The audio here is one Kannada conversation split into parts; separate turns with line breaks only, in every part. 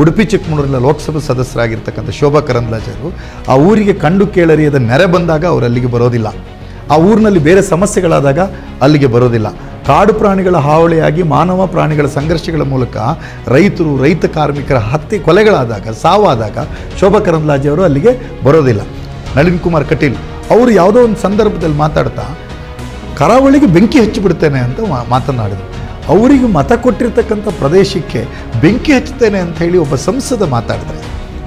ಉಡುಪಿ ಚಿಕ್ಕಮಗಳೂರಿನ ಲೋಕಸಭಾ ಸದಸ್ಯರಾಗಿರ್ತಕ್ಕಂಥ ಶೋಭಾ ಕರಂದ್ಲಾಜರು ಆ ಊರಿಗೆ ಕಂಡು ಕೇಳರಿಯದ ನೆರೆ ಬಂದಾಗ ಅವರು ಅಲ್ಲಿಗೆ ಬರೋದಿಲ್ಲ ಆ ಊರಿನಲ್ಲಿ ಬೇರೆ ಸಮಸ್ಯೆಗಳಾದಾಗ ಅಲ್ಲಿಗೆ ಬರೋದಿಲ್ಲ ಕಾಡು ಪ್ರಾಣಿಗಳ ಹಾವಳಿಯಾಗಿ ಮಾನವ ಪ್ರಾಣಿಗಳ ಸಂಘರ್ಷಗಳ ಮೂಲಕ ರೈತರು ರೈತ ಕಾರ್ಮಿಕರ ಹತ್ಯೆ ಕೊಲೆಗಳಾದಾಗ ಸಾವಾದಾಗ ಶೋಭಾ ಅವರು ಅಲ್ಲಿಗೆ ಬರೋದಿಲ್ಲ ನಳಿನ್ ಕುಮಾರ್ ಕಟೀಲ್ ಅವರು ಯಾವುದೋ ಒಂದು ಸಂದರ್ಭದಲ್ಲಿ ಮಾತಾಡ್ತಾ ಕರಾವಳಿಗೆ ಬೆಂಕಿ ಹಚ್ಚಿಬಿಡ್ತೇನೆ ಅಂತ ಮಾತನಾಡಿದರು ಅವರಿಗೆ ಮತ ಕೊಟ್ಟಿರ್ತಕ್ಕಂಥ ಪ್ರದೇಶಕ್ಕೆ ಬೆಂಕಿ ಹಚ್ಚುತ್ತೇನೆ ಅಂತ ಹೇಳಿ ಒಬ್ಬ ಸಂಸದ ಮಾತಾಡಿದ್ರೆ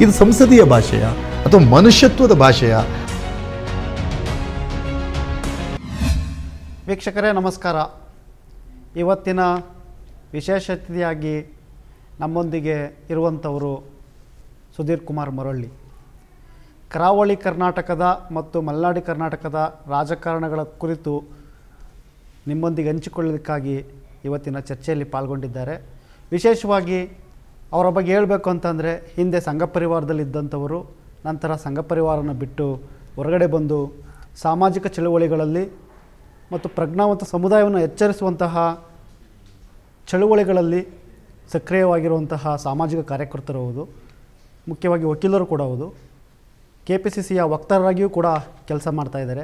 ಇದು ಸಂಸದೀಯ ಭಾಷೆಯ ಅಥವಾ ಮನುಷ್ಯತ್ವದ ಭಾಷೆಯ
ವೀಕ್ಷಕರೇ ನಮಸ್ಕಾರ ಇವತ್ತಿನ ವಿಶೇಷ ಅತಿಥಿಯಾಗಿ ನಮ್ಮೊಂದಿಗೆ ಇರುವಂಥವರು ಸುಧೀರ್ ಕುಮಾರ್ ಮರಳ್ಳಿ ಕರಾವಳಿ ಕರ್ನಾಟಕದ ಮತ್ತು ಮಲೆನಾಡಿ ಕರ್ನಾಟಕದ ರಾಜಕಾರಣಗಳ ಕುರಿತು ನಿಮ್ಮೊಂದಿಗೆ ಹಂಚಿಕೊಳ್ಳೋದಕ್ಕಾಗಿ ಇವತ್ತಿನ ಚರ್ಚೆಯಲ್ಲಿ ಪಾಲ್ಗೊಂಡಿದ್ದಾರೆ ವಿಶೇಷವಾಗಿ ಅವರ ಬಗ್ಗೆ ಹೇಳಬೇಕು ಅಂತಂದರೆ ಹಿಂದೆ ಸಂಘ ಪರಿವಾರದಲ್ಲಿದ್ದಂಥವರು ನಂತರ ಸಂಘ ಪರಿವಾರನ ಬಿಟ್ಟು ಹೊರಗಡೆ ಬಂದು ಸಾಮಾಜಿಕ ಚಳುವಳಿಗಳಲ್ಲಿ ಮತ್ತು ಪ್ರಜ್ಞಾವಂತ ಸಮುದಾಯವನ್ನು ಎಚ್ಚರಿಸುವಂತಹ ಚಳುವಳಿಗಳಲ್ಲಿ ಸಕ್ರಿಯವಾಗಿರುವಂತಹ ಸಾಮಾಜಿಕ ಕಾರ್ಯಕರ್ತರು ಹೌದು ಮುಖ್ಯವಾಗಿ ವಕೀಲರು ಕೂಡ ಹೌದು ಕೆ ಪಿ ಸಿ ಸಿಯ ವಕ್ತಾರರಾಗಿಯೂ ಕೂಡ ಕೆಲಸ ಮಾಡ್ತಾಯಿದ್ದಾರೆ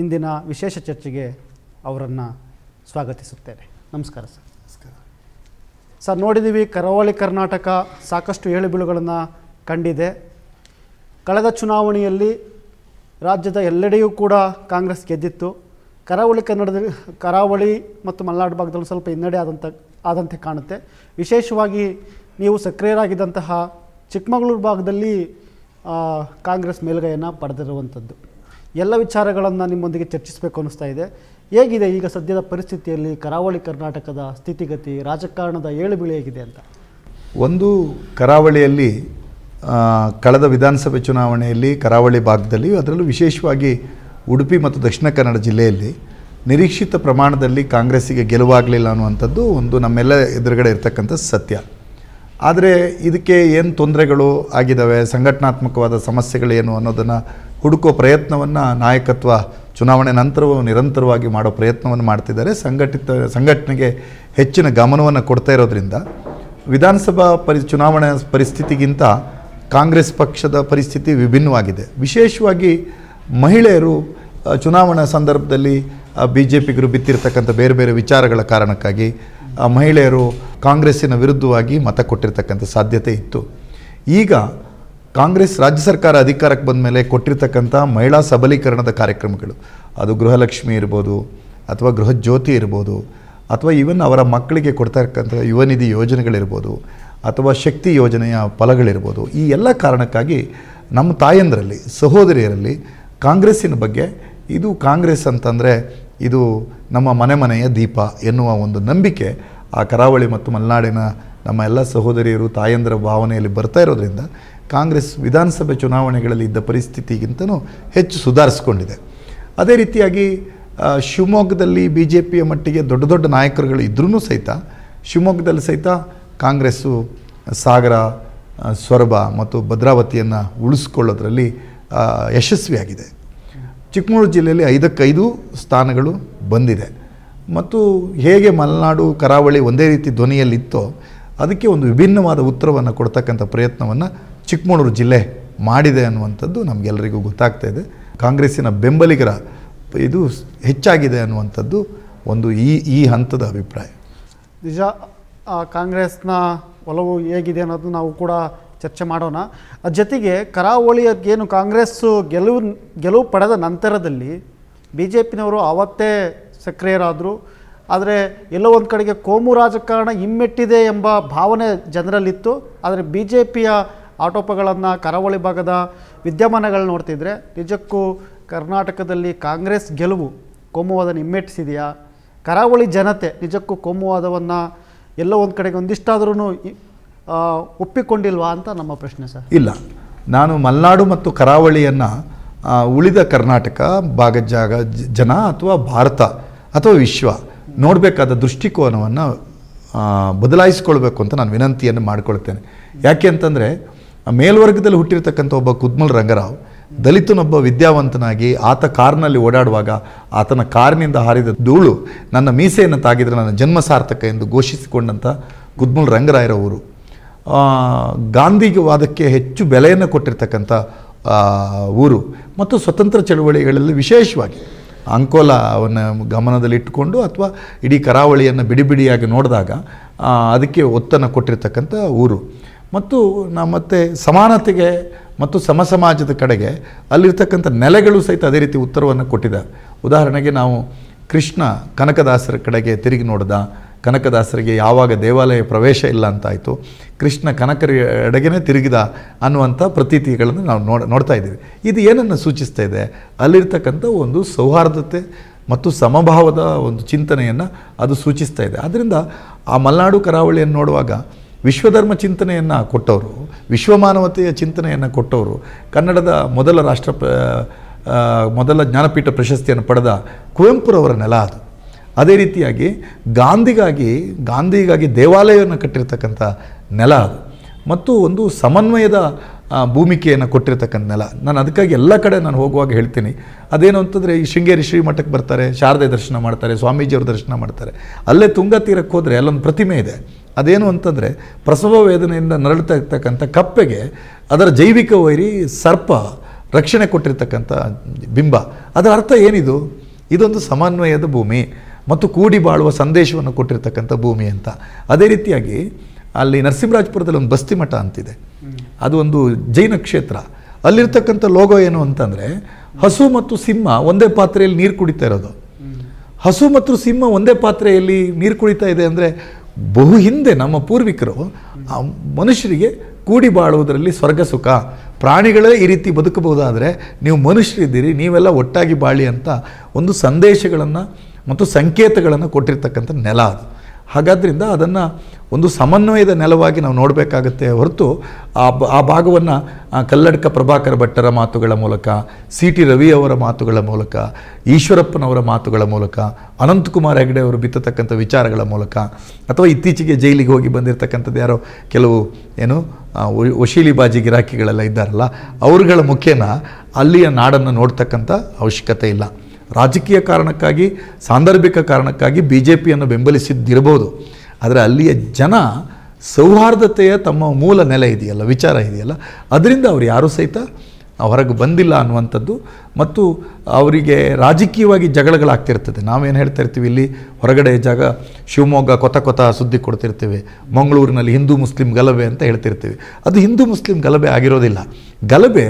ಇಂದಿನ ವಿಶೇಷ ಚರ್ಚೆಗೆ ಅವರನ್ನು ಸ್ವಾಗತಿಸುತ್ತೇನೆ ನಮಸ್ಕಾರ ಸರ್ ನಮಸ್ಕಾರ ಸರ್ ನೋಡಿದ್ದೀವಿ ಕರಾವಳಿ ಕರ್ನಾಟಕ ಸಾಕಷ್ಟು ಏಳುಬೀಳುಗಳನ್ನು ಕಂಡಿದೆ ಕಳೆದ ಚುನಾವಣೆಯಲ್ಲಿ ರಾಜ್ಯದ ಎಲ್ಲೆಡೆಯೂ ಕೂಡ ಕಾಂಗ್ರೆಸ್ ಗೆದ್ದಿತ್ತು ಕರಾವಳಿ ಕನ್ನಡದಲ್ಲಿ ಕರಾವಳಿ ಮತ್ತು ಮಲೆನಾಡು ಭಾಗದಲ್ಲಿ ಸ್ವಲ್ಪ ಹಿನ್ನಡೆ ಆದಂಥ ಆದಂತೆ ಕಾಣುತ್ತೆ ವಿಶೇಷವಾಗಿ ನೀವು ಸಕ್ರಿಯರಾಗಿದ್ದಂತಹ ಚಿಕ್ಕಮಗಳೂರು ಭಾಗದಲ್ಲಿ ಕಾಂಗ್ರೆಸ್ ಮೇಲುಗೈಯನ್ನು ಪಡೆದಿರುವಂಥದ್ದು ಎಲ್ಲ ವಿಚಾರಗಳನ್ನು ನಿಮ್ಮೊಂದಿಗೆ ಚರ್ಚಿಸಬೇಕು ಅನ್ನಿಸ್ತಾ ಇದೆ ಹೇಗಿದೆ ಈಗ ಸದ್ಯದ ಪರಿಸ್ಥಿತಿಯಲ್ಲಿ ಕರಾವಳಿ ಕರ್ನಾಟಕದ ಸ್ಥಿತಿಗತಿ ರಾಜಕಾರಣದ ಬಿಳಿ ಹೇಗಿದೆ ಅಂತ
ಒಂದು ಕರಾವಳಿಯಲ್ಲಿ ಕಳೆದ ವಿಧಾನಸಭೆ ಚುನಾವಣೆಯಲ್ಲಿ ಕರಾವಳಿ ಭಾಗದಲ್ಲಿ ಅದರಲ್ಲೂ ವಿಶೇಷವಾಗಿ ಉಡುಪಿ ಮತ್ತು ದಕ್ಷಿಣ ಕನ್ನಡ ಜಿಲ್ಲೆಯಲ್ಲಿ ನಿರೀಕ್ಷಿತ ಪ್ರಮಾಣದಲ್ಲಿ ಕಾಂಗ್ರೆಸ್ಸಿಗೆ ಗೆಲುವಾಗಲಿಲ್ಲ ಅನ್ನುವಂಥದ್ದು ಒಂದು ನಮ್ಮೆಲ್ಲ ಎದುರುಗಡೆ ಇರತಕ್ಕಂಥ ಸತ್ಯ ಆದರೆ ಇದಕ್ಕೆ ಏನು ತೊಂದರೆಗಳು ಆಗಿದ್ದಾವೆ ಸಂಘಟನಾತ್ಮಕವಾದ ಸಮಸ್ಯೆಗಳೇನು ಅನ್ನೋದನ್ನು ಹುಡುಕೋ ಪ್ರಯತ್ನವನ್ನು ನಾಯಕತ್ವ ಚುನಾವಣೆ ನಂತರವೂ ನಿರಂತರವಾಗಿ ಮಾಡೋ ಪ್ರಯತ್ನವನ್ನು ಮಾಡ್ತಿದ್ದಾರೆ ಸಂಘಟಿತ ಸಂಘಟನೆಗೆ ಹೆಚ್ಚಿನ ಗಮನವನ್ನು ಕೊಡ್ತಾ ಇರೋದ್ರಿಂದ ವಿಧಾನಸಭಾ ಪರಿ ಚುನಾವಣೆ ಪರಿಸ್ಥಿತಿಗಿಂತ ಕಾಂಗ್ರೆಸ್ ಪಕ್ಷದ ಪರಿಸ್ಥಿತಿ ವಿಭಿನ್ನವಾಗಿದೆ ವಿಶೇಷವಾಗಿ ಮಹಿಳೆಯರು ಚುನಾವಣಾ ಸಂದರ್ಭದಲ್ಲಿ ಬಿ ಜೆ ಪಿಗರು ಬಿತ್ತಿರ್ತಕ್ಕಂಥ ಬೇರೆ ಬೇರೆ ವಿಚಾರಗಳ ಕಾರಣಕ್ಕಾಗಿ ಮಹಿಳೆಯರು ಕಾಂಗ್ರೆಸ್ಸಿನ ವಿರುದ್ಧವಾಗಿ ಮತ ಕೊಟ್ಟಿರ್ತಕ್ಕಂಥ ಸಾಧ್ಯತೆ ಇತ್ತು ಈಗ ಕಾಂಗ್ರೆಸ್ ರಾಜ್ಯ ಸರ್ಕಾರ ಅಧಿಕಾರಕ್ಕೆ ಬಂದ ಮೇಲೆ ಕೊಟ್ಟಿರ್ತಕ್ಕಂಥ ಮಹಿಳಾ ಸಬಲೀಕರಣದ ಕಾರ್ಯಕ್ರಮಗಳು ಅದು ಗೃಹಲಕ್ಷ್ಮಿ ಇರ್ಬೋದು ಅಥವಾ ಗೃಹಜ್ಯೋತಿ ಇರ್ಬೋದು ಅಥವಾ ಈವನ್ ಅವರ ಮಕ್ಕಳಿಗೆ ಕೊಡ್ತಕ್ಕಂಥ ಯುವನಿಧಿ ಯೋಜನೆಗಳಿರ್ಬೋದು ಅಥವಾ ಶಕ್ತಿ ಯೋಜನೆಯ ಫಲಗಳಿರ್ಬೋದು ಈ ಎಲ್ಲ ಕಾರಣಕ್ಕಾಗಿ ನಮ್ಮ ತಾಯಂದರಲ್ಲಿ ಸಹೋದರಿಯರಲ್ಲಿ ಕಾಂಗ್ರೆಸ್ಸಿನ ಬಗ್ಗೆ ಇದು ಕಾಂಗ್ರೆಸ್ ಅಂತಂದರೆ ಇದು ನಮ್ಮ ಮನೆ ಮನೆಯ ದೀಪ ಎನ್ನುವ ಒಂದು ನಂಬಿಕೆ ಆ ಕರಾವಳಿ ಮತ್ತು ಮಲೆನಾಡಿನ ನಮ್ಮ ಎಲ್ಲ ಸಹೋದರಿಯರು ತಾಯಂದರ ಭಾವನೆಯಲ್ಲಿ ಬರ್ತಾ ಇರೋದ್ರಿಂದ ಕಾಂಗ್ರೆಸ್ ವಿಧಾನಸಭೆ ಚುನಾವಣೆಗಳಲ್ಲಿ ಇದ್ದ ಪರಿಸ್ಥಿತಿಗಿಂತಲೂ ಹೆಚ್ಚು ಸುಧಾರಿಸ್ಕೊಂಡಿದೆ ಅದೇ ರೀತಿಯಾಗಿ ಶಿವಮೊಗ್ಗದಲ್ಲಿ ಬಿ ಜೆ ಪಿಯ ಮಟ್ಟಿಗೆ ದೊಡ್ಡ ದೊಡ್ಡ ನಾಯಕರುಗಳು ಇದ್ರೂ ಸಹಿತ ಶಿವಮೊಗ್ಗದಲ್ಲಿ ಸಹಿತ ಕಾಂಗ್ರೆಸ್ಸು ಸಾಗರ ಸೊರಬ ಮತ್ತು ಭದ್ರಾವತಿಯನ್ನು ಉಳಿಸ್ಕೊಳ್ಳೋದ್ರಲ್ಲಿ ಯಶಸ್ವಿಯಾಗಿದೆ ಚಿಕ್ಕಮಗಳೂರು ಜಿಲ್ಲೆಯಲ್ಲಿ ಐದಕ್ಕೈದು ಸ್ಥಾನಗಳು ಬಂದಿದೆ ಮತ್ತು ಹೇಗೆ ಮಲೆನಾಡು ಕರಾವಳಿ ಒಂದೇ ರೀತಿ ಧ್ವನಿಯಲ್ಲಿತ್ತೋ ಅದಕ್ಕೆ ಒಂದು ವಿಭಿನ್ನವಾದ ಉತ್ತರವನ್ನು ಕೊಡ್ತಕ್ಕಂಥ ಪ್ರಯತ್ನವನ್ನು ಚಿಕ್ಕಮಗಳೂರು ಜಿಲ್ಲೆ ಮಾಡಿದೆ ಅನ್ನುವಂಥದ್ದು ನಮಗೆಲ್ಲರಿಗೂ ಗೊತ್ತಾಗ್ತಾ ಇದೆ ಕಾಂಗ್ರೆಸ್ಸಿನ ಬೆಂಬಲಿಗರ ಇದು ಹೆಚ್ಚಾಗಿದೆ ಅನ್ನುವಂಥದ್ದು ಒಂದು ಈ ಈ ಹಂತದ ಅಭಿಪ್ರಾಯ
ನಿಜ ಕಾಂಗ್ರೆಸ್ನ ಒಲವು ಹೇಗಿದೆ ಅನ್ನೋದು ನಾವು ಕೂಡ ಚರ್ಚೆ ಮಾಡೋಣ ಜೊತೆಗೆ ಕರಾವಳಿಯೇನು ಕಾಂಗ್ರೆಸ್ಸು ಗೆಲುವು ಗೆಲುವು ಪಡೆದ ನಂತರದಲ್ಲಿ ಬಿ ಜೆ ಪಿನವರು ಆವತ್ತೇ ಸಕ್ರಿಯರಾದರು ಆದರೆ ಎಲ್ಲೋ ಒಂದು ಕಡೆಗೆ ಕೋಮು ರಾಜಕಾರಣ ಹಿಮ್ಮೆಟ್ಟಿದೆ ಎಂಬ ಭಾವನೆ ಜನರಲ್ಲಿತ್ತು ಆದರೆ ಬಿ ಜೆ ಪಿಯ ಆಟೋಪಗಳನ್ನು ಕರಾವಳಿ ಭಾಗದ ವಿದ್ಯಮಾನಗಳನ್ನ ನೋಡ್ತಿದ್ರೆ ನಿಜಕ್ಕೂ ಕರ್ನಾಟಕದಲ್ಲಿ ಕಾಂಗ್ರೆಸ್ ಗೆಲುವು ಕೋಮುವಾದನ ಹಿಮ್ಮೆಟ್ಟಿಸಿದೆಯಾ ಕರಾವಳಿ ಜನತೆ ನಿಜಕ್ಕೂ ಕೋಮುವಾದವನ್ನು ಎಲ್ಲೋ ಒಂದು ಕಡೆಗೆ ಒಂದಿಷ್ಟಾದ್ರೂ ಒಪ್ಪಿಕೊಂಡಿಲ್ವಾ ಅಂತ ನಮ್ಮ ಪ್ರಶ್ನೆ ಸರ್
ಇಲ್ಲ ನಾನು ಮಲೆನಾಡು ಮತ್ತು ಕರಾವಳಿಯನ್ನು ಉಳಿದ ಕರ್ನಾಟಕ ಭಾಗ ಜಾಗ ಜನ ಅಥವಾ ಭಾರತ ಅಥವಾ ವಿಶ್ವ ನೋಡಬೇಕಾದ ದೃಷ್ಟಿಕೋನವನ್ನು ಬದಲಾಯಿಸ್ಕೊಳ್ಬೇಕು ಅಂತ ನಾನು ವಿನಂತಿಯನ್ನು ಮಾಡಿಕೊಳ್ತೇನೆ ಯಾಕೆ ಅಂತಂದರೆ ಮೇಲ್ವರ್ಗದಲ್ಲಿ ಹುಟ್ಟಿರ್ತಕ್ಕಂಥ ಒಬ್ಬ ಕುದ್ಮಲ್ ರಂಗರಾವ್ ದಲಿತನೊಬ್ಬ ವಿದ್ಯಾವಂತನಾಗಿ ಆತ ಕಾರ್ನಲ್ಲಿ ಓಡಾಡುವಾಗ ಆತನ ಕಾರಿನಿಂದ ಹಾರಿದ ಧೂಳು ನನ್ನ ಮೀಸೆಯನ್ನು ತಾಗಿದರೆ ನನ್ನ ಜನ್ಮ ಸಾರ್ಥಕ ಎಂದು ಘೋಷಿಸಿಕೊಂಡಂಥ ಕುದ್ಮಲ್ ರಂಗರಾಯರವರು ವಾದಕ್ಕೆ ಹೆಚ್ಚು ಬೆಲೆಯನ್ನು ಕೊಟ್ಟಿರ್ತಕ್ಕಂಥ ಊರು ಮತ್ತು ಸ್ವತಂತ್ರ ಚಳುವಳಿಗಳಲ್ಲಿ ವಿಶೇಷವಾಗಿ ಅಂಕೋಲವನ್ನು ಗಮನದಲ್ಲಿಟ್ಟುಕೊಂಡು ಅಥವಾ ಇಡೀ ಕರಾವಳಿಯನ್ನು ಬಿಡಿ ಬಿಡಿಯಾಗಿ ನೋಡಿದಾಗ ಅದಕ್ಕೆ ಒತ್ತನ್ನು ಕೊಟ್ಟಿರ್ತಕ್ಕಂಥ ಊರು ಮತ್ತು ನಾವು ಮತ್ತೆ ಸಮಾನತೆಗೆ ಮತ್ತು ಸಮಸಮಾಜದ ಕಡೆಗೆ ಅಲ್ಲಿರ್ತಕ್ಕಂಥ ನೆಲೆಗಳು ಸಹಿತ ಅದೇ ರೀತಿ ಉತ್ತರವನ್ನು ಕೊಟ್ಟಿದೆ ಉದಾಹರಣೆಗೆ ನಾವು ಕೃಷ್ಣ ಕನಕದಾಸರ ಕಡೆಗೆ ತಿರುಗಿ ನೋಡಿದ ಕನಕದಾಸರಿಗೆ ಯಾವಾಗ ದೇವಾಲಯ ಪ್ರವೇಶ ಇಲ್ಲ ಅಂತಾಯಿತು ಕೃಷ್ಣ ಕನಕರ ಎಡೆಗೇನೆ ತಿರುಗಿದ ಅನ್ನುವಂಥ ಪ್ರತೀತಿಗಳನ್ನು ನಾವು ನೋಡ ನೋಡ್ತಾ ಇದ್ದೀವಿ ಇದು ಏನನ್ನು ಸೂಚಿಸ್ತಾ ಇದೆ ಅಲ್ಲಿರ್ತಕ್ಕಂಥ ಒಂದು ಸೌಹಾರ್ದತೆ ಮತ್ತು ಸಮಭಾವದ ಒಂದು ಚಿಂತನೆಯನ್ನು ಅದು ಸೂಚಿಸ್ತಾ ಇದೆ ಆದ್ದರಿಂದ ಆ ಮಲೆನಾಡು ಕರಾವಳಿಯನ್ನು ನೋಡುವಾಗ ವಿಶ್ವಧರ್ಮ ಚಿಂತನೆಯನ್ನು ಕೊಟ್ಟವರು ವಿಶ್ವಮಾನವತೆಯ ಚಿಂತನೆಯನ್ನು ಕೊಟ್ಟವರು ಕನ್ನಡದ ಮೊದಲ ರಾಷ್ಟ್ರ ಮೊದಲ ಜ್ಞಾನಪೀಠ ಪ್ರಶಸ್ತಿಯನ್ನು ಪಡೆದ ಕುವೆಂಪುರವರ ನೆಲ ಅದು ಅದೇ ರೀತಿಯಾಗಿ ಗಾಂಧಿಗಾಗಿ ಗಾಂಧಿಗಾಗಿ ದೇವಾಲಯವನ್ನು ಕಟ್ಟಿರ್ತಕ್ಕಂಥ ನೆಲ ಅದು ಮತ್ತು ಒಂದು ಸಮನ್ವಯದ ಭೂಮಿಕೆಯನ್ನು ಕೊಟ್ಟಿರ್ತಕ್ಕಂಥ ನೆಲ ನಾನು ಅದಕ್ಕಾಗಿ ಎಲ್ಲ ಕಡೆ ನಾನು ಹೋಗುವಾಗ ಹೇಳ್ತೀನಿ ಅದೇನು ಅಂತಂದರೆ ಈ ಶೃಂಗೇರಿ ಶ್ರೀಮಠಕ್ಕೆ ಬರ್ತಾರೆ ಶಾರದೆ ದರ್ಶನ ಮಾಡ್ತಾರೆ ಸ್ವಾಮೀಜಿಯವ್ರ ದರ್ಶನ ಮಾಡ್ತಾರೆ ಅಲ್ಲೇ ತುಂಗ ತೀರಕ್ಕೆ ಹೋದರೆ ಅಲ್ಲೊಂದು ಪ್ರತಿಮೆ ಇದೆ ಅದೇನು ಅಂತಂದರೆ ಪ್ರಸವ ವೇದನೆಯಿಂದ ನರಳ್ತಾ ಇರ್ತಕ್ಕಂಥ ಕಪ್ಪೆಗೆ ಅದರ ಜೈವಿಕ ವೈರಿ ಸರ್ಪ ರಕ್ಷಣೆ ಕೊಟ್ಟಿರ್ತಕ್ಕಂಥ ಬಿಂಬ ಅದರ ಅರ್ಥ ಏನಿದು ಇದೊಂದು ಸಮನ್ವಯದ ಭೂಮಿ ಮತ್ತು ಕೂಡಿ ಬಾಳುವ ಸಂದೇಶವನ್ನು ಕೊಟ್ಟಿರ್ತಕ್ಕಂಥ ಭೂಮಿ ಅಂತ ಅದೇ ರೀತಿಯಾಗಿ ಅಲ್ಲಿ ನರಸಿಂಹರಾಜಪುರದಲ್ಲಿ ಒಂದು ಬಸ್ತಿ ಮಠ ಅಂತಿದೆ ಅದು ಒಂದು ಜೈನ ಕ್ಷೇತ್ರ ಅಲ್ಲಿರ್ತಕ್ಕಂಥ ಲೋಗೋ ಏನು ಅಂತಂದರೆ ಹಸು ಮತ್ತು ಸಿಂಹ ಒಂದೇ ಪಾತ್ರೆಯಲ್ಲಿ ನೀರು ಕುಡಿತಾ ಇರೋದು ಹಸು ಮತ್ತು ಸಿಂಹ ಒಂದೇ ಪಾತ್ರೆಯಲ್ಲಿ ನೀರು ಕುಡಿತಾ ಇದೆ ಅಂದರೆ ಬಹು ಹಿಂದೆ ನಮ್ಮ ಪೂರ್ವಿಕರು ಮನುಷ್ಯರಿಗೆ ಕೂಡಿ ಬಾಳುವುದರಲ್ಲಿ ಸ್ವರ್ಗ ಸುಖ ಪ್ರಾಣಿಗಳೇ ಈ ರೀತಿ ಬದುಕಬಹುದಾದರೆ ನೀವು ಮನುಷ್ಯರಿದ್ದೀರಿ ನೀವೆಲ್ಲ ಒಟ್ಟಾಗಿ ಬಾಳಿ ಅಂತ ಒಂದು ಸಂದೇಶಗಳನ್ನು ಮತ್ತು ಸಂಕೇತಗಳನ್ನು ಕೊಟ್ಟಿರ್ತಕ್ಕಂಥ ನೆಲ ಅದು ಹಾಗಾದ್ರಿಂದ ಅದನ್ನು ಒಂದು ಸಮನ್ವಯದ ನೆಲವಾಗಿ ನಾವು ನೋಡಬೇಕಾಗುತ್ತೆ ಹೊರತು ಆ ಆ ಭಾಗವನ್ನು ಕಲ್ಲಡ್ಕ ಪ್ರಭಾಕರ ಭಟ್ಟರ ಮಾತುಗಳ ಮೂಲಕ ಸಿ ಟಿ ರವಿಯವರ ಮಾತುಗಳ ಮೂಲಕ ಈಶ್ವರಪ್ಪನವರ ಮಾತುಗಳ ಮೂಲಕ ಅನಂತಕುಮಾರ್ ಹೆಗಡೆ ಅವರು ಬಿತ್ತತಕ್ಕಂಥ ವಿಚಾರಗಳ ಮೂಲಕ ಅಥವಾ ಇತ್ತೀಚೆಗೆ ಜೈಲಿಗೆ ಹೋಗಿ ಬಂದಿರತಕ್ಕಂಥದ್ದು ಯಾರೋ ಕೆಲವು ಏನು ಬಾಜಿ ಗಿರಾಕಿಗಳೆಲ್ಲ ಇದ್ದಾರಲ್ಲ ಅವರುಗಳ ಮುಖೇನ ಅಲ್ಲಿಯ ನಾಡನ್ನು ನೋಡ್ತಕ್ಕಂಥ ಅವಶ್ಯಕತೆ ಇಲ್ಲ ರಾಜಕೀಯ ಕಾರಣಕ್ಕಾಗಿ ಸಾಂದರ್ಭಿಕ ಕಾರಣಕ್ಕಾಗಿ ಬಿ ಜೆ ಪಿಯನ್ನು ಬೆಂಬಲಿಸಿದ್ದಿರಬಹುದು ಆದರೆ ಅಲ್ಲಿಯ ಜನ ಸೌಹಾರ್ದತೆಯ ತಮ್ಮ ಮೂಲ ನೆಲೆ ಇದೆಯಲ್ಲ ವಿಚಾರ ಇದೆಯಲ್ಲ ಅದರಿಂದ ಅವರು ಯಾರೂ ಸಹಿತ ಹೊರಗೆ ಬಂದಿಲ್ಲ ಅನ್ನುವಂಥದ್ದು ಮತ್ತು ಅವರಿಗೆ ರಾಜಕೀಯವಾಗಿ ಜಗಳಗಳಾಗ್ತಿರ್ತದೆ ನಾವೇನು ಹೇಳ್ತಾ ಇರ್ತೀವಿ ಇಲ್ಲಿ ಹೊರಗಡೆ ಜಾಗ ಶಿವಮೊಗ್ಗ ಕೊತ ಕೊತ ಸುದ್ದಿ ಕೊಡ್ತಿರ್ತೀವಿ ಮಂಗಳೂರಿನಲ್ಲಿ ಹಿಂದೂ ಮುಸ್ಲಿಂ ಗಲಭೆ ಅಂತ ಹೇಳ್ತಿರ್ತೀವಿ ಅದು ಹಿಂದೂ ಮುಸ್ಲಿಂ ಗಲಭೆ ಆಗಿರೋದಿಲ್ಲ ಗಲಭೆ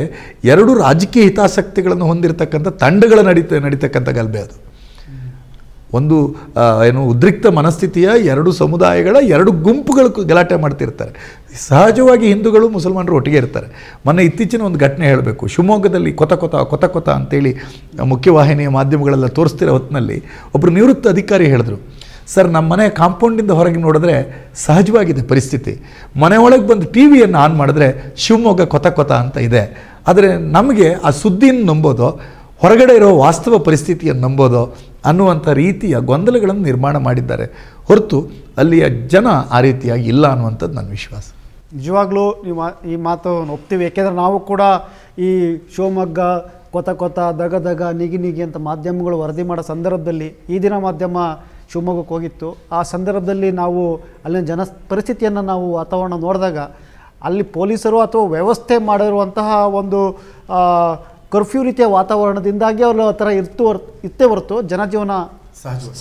ಎರಡು ರಾಜಕೀಯ ಹಿತಾಸಕ್ತಿಗಳನ್ನು ಹೊಂದಿರತಕ್ಕಂಥ ತಂಡಗಳ ನಡೀತ ನಡೀತಕ್ಕಂಥ ಗಲಭೆ ಅದು ಒಂದು ಏನು ಉದ್ರಿಕ್ತ ಮನಸ್ಥಿತಿಯ ಎರಡು ಸಮುದಾಯಗಳ ಎರಡು ಗುಂಪುಗಳು ಗಲಾಟೆ ಮಾಡ್ತಿರ್ತಾರೆ ಸಹಜವಾಗಿ ಹಿಂದೂಗಳು ಮುಸಲ್ಮಾನರು ಒಟ್ಟಿಗೆ ಇರ್ತಾರೆ ಮೊನ್ನೆ ಇತ್ತೀಚಿನ ಒಂದು ಘಟನೆ ಹೇಳಬೇಕು ಶಿವಮೊಗ್ಗದಲ್ಲಿ ಕೊತ ಕೊತ ಕೊತ ಕೊತ ಅಂತೇಳಿ ಮುಖ್ಯವಾಹಿನಿಯ ಮಾಧ್ಯಮಗಳೆಲ್ಲ ತೋರಿಸ್ತಿರೋ ಹೊತ್ತಿನಲ್ಲಿ ಒಬ್ಬರು ನಿವೃತ್ತ ಅಧಿಕಾರಿ ಹೇಳಿದ್ರು ಸರ್ ನಮ್ಮ ಮನೆ ಕಾಂಪೌಂಡಿಂದ ಹೊರಗೆ ನೋಡಿದ್ರೆ ಸಹಜವಾಗಿದೆ ಪರಿಸ್ಥಿತಿ ಮನೆಯೊಳಗೆ ಬಂದು ಟಿ ವಿಯನ್ನು ಆನ್ ಮಾಡಿದ್ರೆ ಶಿವಮೊಗ್ಗ ಕೊತ ಕೊತ ಅಂತ ಇದೆ ಆದರೆ ನಮಗೆ ಆ ಸುದ್ದಿಯನ್ನು ನಂಬೋದು ಹೊರಗಡೆ ಇರೋ ವಾಸ್ತವ ಪರಿಸ್ಥಿತಿಯನ್ನು ನಂಬೋದು ಅನ್ನುವಂಥ ರೀತಿಯ ಗೊಂದಲಗಳನ್ನು ನಿರ್ಮಾಣ ಮಾಡಿದ್ದಾರೆ ಹೊರತು ಅಲ್ಲಿಯ ಜನ ಆ ರೀತಿಯಾಗಿ ಇಲ್ಲ ಅನ್ನುವಂಥದ್ದು ನನ್ನ ವಿಶ್ವಾಸ
ನಿಜವಾಗ್ಲೂ ನೀವು ಈ ಮಾತು ಒಪ್ತೀವಿ ಯಾಕೆಂದರೆ ನಾವು ಕೂಡ ಈ ಶಿವಮೊಗ್ಗ ಕೊತ ಕೊತ ದಗ ದಗ ನಿಗಿ ನಿಗಿ ಅಂತ ಮಾಧ್ಯಮಗಳು ವರದಿ ಮಾಡೋ ಸಂದರ್ಭದಲ್ಲಿ ಈ ದಿನ ಮಾಧ್ಯಮ ಶಿವಮೊಗ್ಗಕ್ಕೆ ಹೋಗಿತ್ತು ಆ ಸಂದರ್ಭದಲ್ಲಿ ನಾವು ಅಲ್ಲಿನ ಜನ ಪರಿಸ್ಥಿತಿಯನ್ನು ನಾವು ವಾತಾವರಣ ನೋಡಿದಾಗ ಅಲ್ಲಿ ಪೊಲೀಸರು ಅಥವಾ ವ್ಯವಸ್ಥೆ ಮಾಡಿರುವಂತಹ ಒಂದು ಕರ್ಫ್ಯೂ ರೀತಿಯ ವಾತಾವರಣದಿಂದಾಗಿ ಅವರು ಆ ಥರ ಇರ್ತು ಇತ್ತೇ ಹೊರತು ಜನಜೀವನ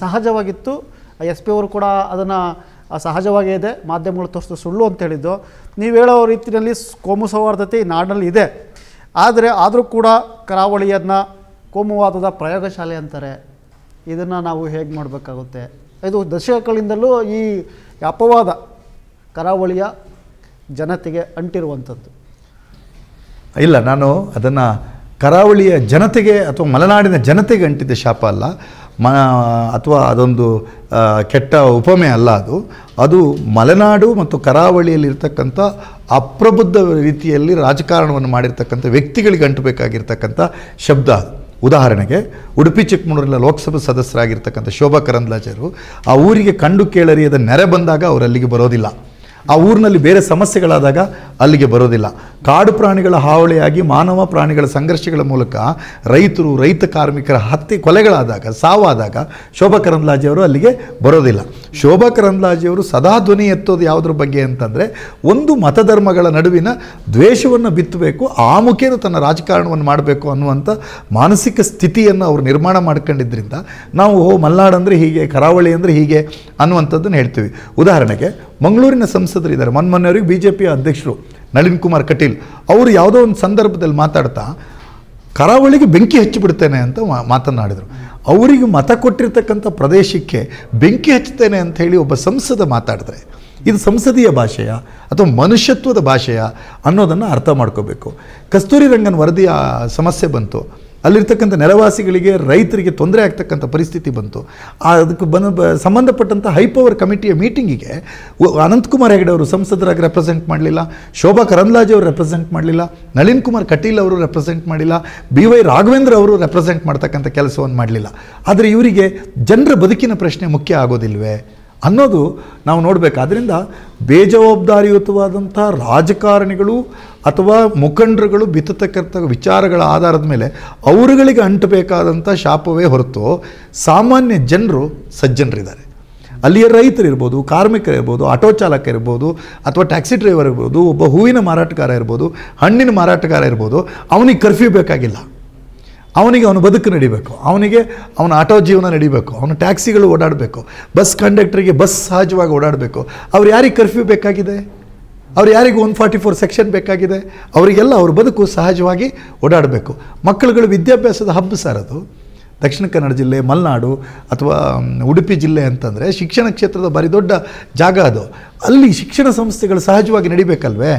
ಸಹಜವಾಗಿತ್ತು ಎಸ್ ಪಿ ಅವರು ಕೂಡ ಅದನ್ನು ಸಹಜವಾಗೇ ಇದೆ ಮಾಧ್ಯಮಗಳು ತೋರಿಸೋದು ಸುಳ್ಳು ಅಂತ ಹೇಳಿದ್ದು ನೀವು ಹೇಳೋ ರೀತಿಯಲ್ಲಿ ಕೋಮು ಸೌಹಾರ್ದತೆ ಈ ನಾಡಿನಲ್ಲಿ ಇದೆ ಆದರೆ ಆದರೂ ಕೂಡ ಕರಾವಳಿಯನ್ನು ಕೋಮುವಾದದ ಪ್ರಯೋಗಶಾಲೆ ಅಂತಾರೆ ಇದನ್ನು ನಾವು ಹೇಗೆ ಮಾಡಬೇಕಾಗುತ್ತೆ ಇದು ದಶಕಗಳಿಂದಲೂ ಈ ಅಪವಾದ ಕರಾವಳಿಯ ಜನತೆಗೆ ಅಂಟಿರುವಂಥದ್ದು
ಇಲ್ಲ ನಾನು ಅದನ್ನು ಕರಾವಳಿಯ ಜನತೆಗೆ ಅಥವಾ ಮಲೆನಾಡಿನ ಜನತೆಗೆ ಅಂಟಿದ್ದ ಶಾಪ ಅಲ್ಲ ಮ ಅಥವಾ ಅದೊಂದು ಕೆಟ್ಟ ಉಪಮೆ ಅಲ್ಲ ಅದು ಅದು ಮಲೆನಾಡು ಮತ್ತು ಕರಾವಳಿಯಲ್ಲಿರ್ತಕ್ಕಂಥ ಅಪ್ರಬುದ್ಧ ರೀತಿಯಲ್ಲಿ ರಾಜಕಾರಣವನ್ನು ಮಾಡಿರ್ತಕ್ಕಂಥ ವ್ಯಕ್ತಿಗಳಿಗೆ ಅಂಟಬೇಕಾಗಿರ್ತಕ್ಕಂಥ ಶಬ್ದ ಉದಾಹರಣೆಗೆ ಉಡುಪಿ ಚಿಕ್ಕಮಗಳೂರಿನ ಲೋಕಸಭಾ ಸದಸ್ಯರಾಗಿರ್ತಕ್ಕಂಥ ಶೋಭಾ ಕರಂದ್ಲಾಜರು ಆ ಊರಿಗೆ ಕಂಡು ಕೇಳರಿಯದ ನೆರೆ ಬಂದಾಗ ಅವರು ಅಲ್ಲಿಗೆ ಬರೋದಿಲ್ಲ ಆ ಊರಿನಲ್ಲಿ ಬೇರೆ ಸಮಸ್ಯೆಗಳಾದಾಗ ಅಲ್ಲಿಗೆ ಬರೋದಿಲ್ಲ ಕಾಡು ಪ್ರಾಣಿಗಳ ಹಾವಳಿಯಾಗಿ ಮಾನವ ಪ್ರಾಣಿಗಳ ಸಂಘರ್ಷಗಳ ಮೂಲಕ ರೈತರು ರೈತ ಕಾರ್ಮಿಕರ ಹತ್ಯೆ ಕೊಲೆಗಳಾದಾಗ ಸಾವಾದಾಗ ಶೋಭಾ ಕರಂದ್ಲಾಜಿಯವರು ಅಲ್ಲಿಗೆ ಬರೋದಿಲ್ಲ ಶೋಭಾ ಕರಂದ್ಲಾಜಿಯವರು ಸದಾ ಧ್ವನಿ ಎತ್ತೋದು ಯಾವುದ್ರ ಬಗ್ಗೆ ಅಂತಂದರೆ ಒಂದು ಮತಧರ್ಮಗಳ ನಡುವಿನ ದ್ವೇಷವನ್ನು ಬಿತ್ತಬೇಕು ಆ ಮುಖೇನ ತನ್ನ ರಾಜಕಾರಣವನ್ನು ಮಾಡಬೇಕು ಅನ್ನುವಂಥ ಮಾನಸಿಕ ಸ್ಥಿತಿಯನ್ನು ಅವರು ನಿರ್ಮಾಣ ಮಾಡ್ಕೊಂಡಿದ್ದರಿಂದ ನಾವು ಓ ಮಲ್ನಾಡು ಅಂದರೆ ಹೀಗೆ ಕರಾವಳಿ ಅಂದರೆ ಹೀಗೆ ಅನ್ನುವಂಥದ್ದನ್ನು ಹೇಳ್ತೀವಿ ಉದಾಹರಣೆಗೆ ಮಂಗಳೂರಿನ ಸಂಸದರು ಇದ್ದಾರೆ ಮೊನ್ಮೊನ್ನೆಯವರಿಗೆ ಬಿ ಜೆ ಪಿಯ ಅಧ್ಯಕ್ಷರು ನಳಿನ್ ಕುಮಾರ್ ಕಟೀಲ್ ಅವರು ಯಾವುದೋ ಒಂದು ಸಂದರ್ಭದಲ್ಲಿ ಮಾತಾಡ್ತಾ ಕರಾವಳಿಗೆ ಬೆಂಕಿ ಹಚ್ಚಿಬಿಡ್ತೇನೆ ಅಂತ ಮಾತನಾಡಿದರು ಅವರಿಗೆ ಮತ ಕೊಟ್ಟಿರ್ತಕ್ಕಂಥ ಪ್ರದೇಶಕ್ಕೆ ಬೆಂಕಿ ಹಚ್ಚುತ್ತೇನೆ ಅಂತ ಹೇಳಿ ಒಬ್ಬ ಸಂಸದ ಮಾತಾಡಿದ್ರೆ ಇದು ಸಂಸದೀಯ ಭಾಷೆಯ ಅಥವಾ ಮನುಷ್ಯತ್ವದ ಭಾಷೆಯ ಅನ್ನೋದನ್ನು ಅರ್ಥ ಮಾಡ್ಕೋಬೇಕು ಕಸ್ತೂರಿ ರಂಗನ್ ವರದಿಯ ಸಮಸ್ಯೆ ಬಂತು ಅಲ್ಲಿರ್ತಕ್ಕಂಥ ನೆಲವಾಸಿಗಳಿಗೆ ರೈತರಿಗೆ ತೊಂದರೆ ಆಗ್ತಕ್ಕಂಥ ಪರಿಸ್ಥಿತಿ ಬಂತು ಅದಕ್ಕೆ ಬಂದ ಸಂಬಂಧಪಟ್ಟಂಥ ಹೈಪವರ್ ಕಮಿಟಿಯ ಮೀಟಿಂಗಿಗೆ ಅನಂತಕುಮಾರ್ ಹೆಗಡೆ ಅವರು ಸಂಸದರಾಗಿ ರೆಪ್ರೆಸೆಂಟ್ ಮಾಡಲಿಲ್ಲ ಶೋಭಾ ಕರಂದ್ಲಾಜೆ ಅವರು ರೆಪ್ರೆಸೆಂಟ್ ಮಾಡಲಿಲ್ಲ ನಳಿನ್ ಕುಮಾರ್ ಕಟೀಲ್ ಅವರು ರೆಪ್ರೆಸೆಂಟ್ ಮಾಡಿಲ್ಲ ಬಿ ವೈ ರಾಘವೇಂದ್ರ ಅವರು ರೆಪ್ರೆಸೆಂಟ್ ಮಾಡ್ತಕ್ಕಂಥ ಕೆಲಸವನ್ನು ಮಾಡಲಿಲ್ಲ ಆದರೆ ಇವರಿಗೆ ಜನರ ಬದುಕಿನ ಪ್ರಶ್ನೆ ಮುಖ್ಯ ಆಗೋದಿಲ್ವೇ ಅನ್ನೋದು ನಾವು ನೋಡಬೇಕು ಅದರಿಂದ ಬೇಜವಾಬ್ದಾರಿಯುತವಾದಂಥ ರಾಜಕಾರಣಿಗಳು ಅಥವಾ ಮುಖಂಡರುಗಳು ಬಿತ್ತತಕ್ಕಂಥ ವಿಚಾರಗಳ ಆಧಾರದ ಮೇಲೆ ಅವರುಗಳಿಗೆ ಅಂಟಬೇಕಾದಂಥ ಶಾಪವೇ ಹೊರತು ಸಾಮಾನ್ಯ ಜನರು ಸಜ್ಜನರಿದ್ದಾರೆ ಅಲ್ಲಿಯ ರೈತರಿರ್ಬೋದು ಕಾರ್ಮಿಕರಿರ್ಬೋದು ಆಟೋ ಚಾಲಕ ಇರ್ಬೋದು ಅಥವಾ ಟ್ಯಾಕ್ಸಿ ಡ್ರೈವರ್ ಇರ್ಬೋದು ಒಬ್ಬ ಹೂವಿನ ಮಾರಾಟಗಾರ ಇರ್ಬೋದು ಹಣ್ಣಿನ ಮಾರಾಟಗಾರ ಇರ್ಬೋದು ಅವನಿಗೆ ಕರ್ಫ್ಯೂ ಬೇಕಾಗಿಲ್ಲ ಅವನಿಗೆ ಅವನು ಬದುಕು ನಡಿಬೇಕು ಅವನಿಗೆ ಅವನ ಆಟೋ ಜೀವನ ನಡಿಬೇಕು ಅವನ ಟ್ಯಾಕ್ಸಿಗಳು ಓಡಾಡಬೇಕು ಬಸ್ ಕಂಡಕ್ಟ್ರಿಗೆ ಬಸ್ ಸಹಜವಾಗಿ ಓಡಾಡಬೇಕು ಅವ್ರು ಯಾರಿಗೆ ಕರ್ಫ್ಯೂ ಬೇಕಾಗಿದೆ ಅವ್ರು ಯಾರಿಗೂ ಒನ್ ಫಾರ್ಟಿ ಫೋರ್ ಸೆಕ್ಷನ್ ಬೇಕಾಗಿದೆ ಅವರಿಗೆಲ್ಲ ಅವ್ರ ಬದುಕು ಸಹಜವಾಗಿ ಓಡಾಡಬೇಕು ಮಕ್ಕಳುಗಳು ವಿದ್ಯಾಭ್ಯಾಸದ ಹಬ್ಬ ಸರ್ ಅದು ದಕ್ಷಿಣ ಕನ್ನಡ ಜಿಲ್ಲೆ ಮಲೆನಾಡು ಅಥವಾ ಉಡುಪಿ ಜಿಲ್ಲೆ ಅಂತಂದರೆ ಶಿಕ್ಷಣ ಕ್ಷೇತ್ರದ ಭಾರಿ ದೊಡ್ಡ ಜಾಗ ಅದು ಅಲ್ಲಿ ಶಿಕ್ಷಣ ಸಂಸ್ಥೆಗಳು ಸಹಜವಾಗಿ ನಡಿಬೇಕಲ್ವೇ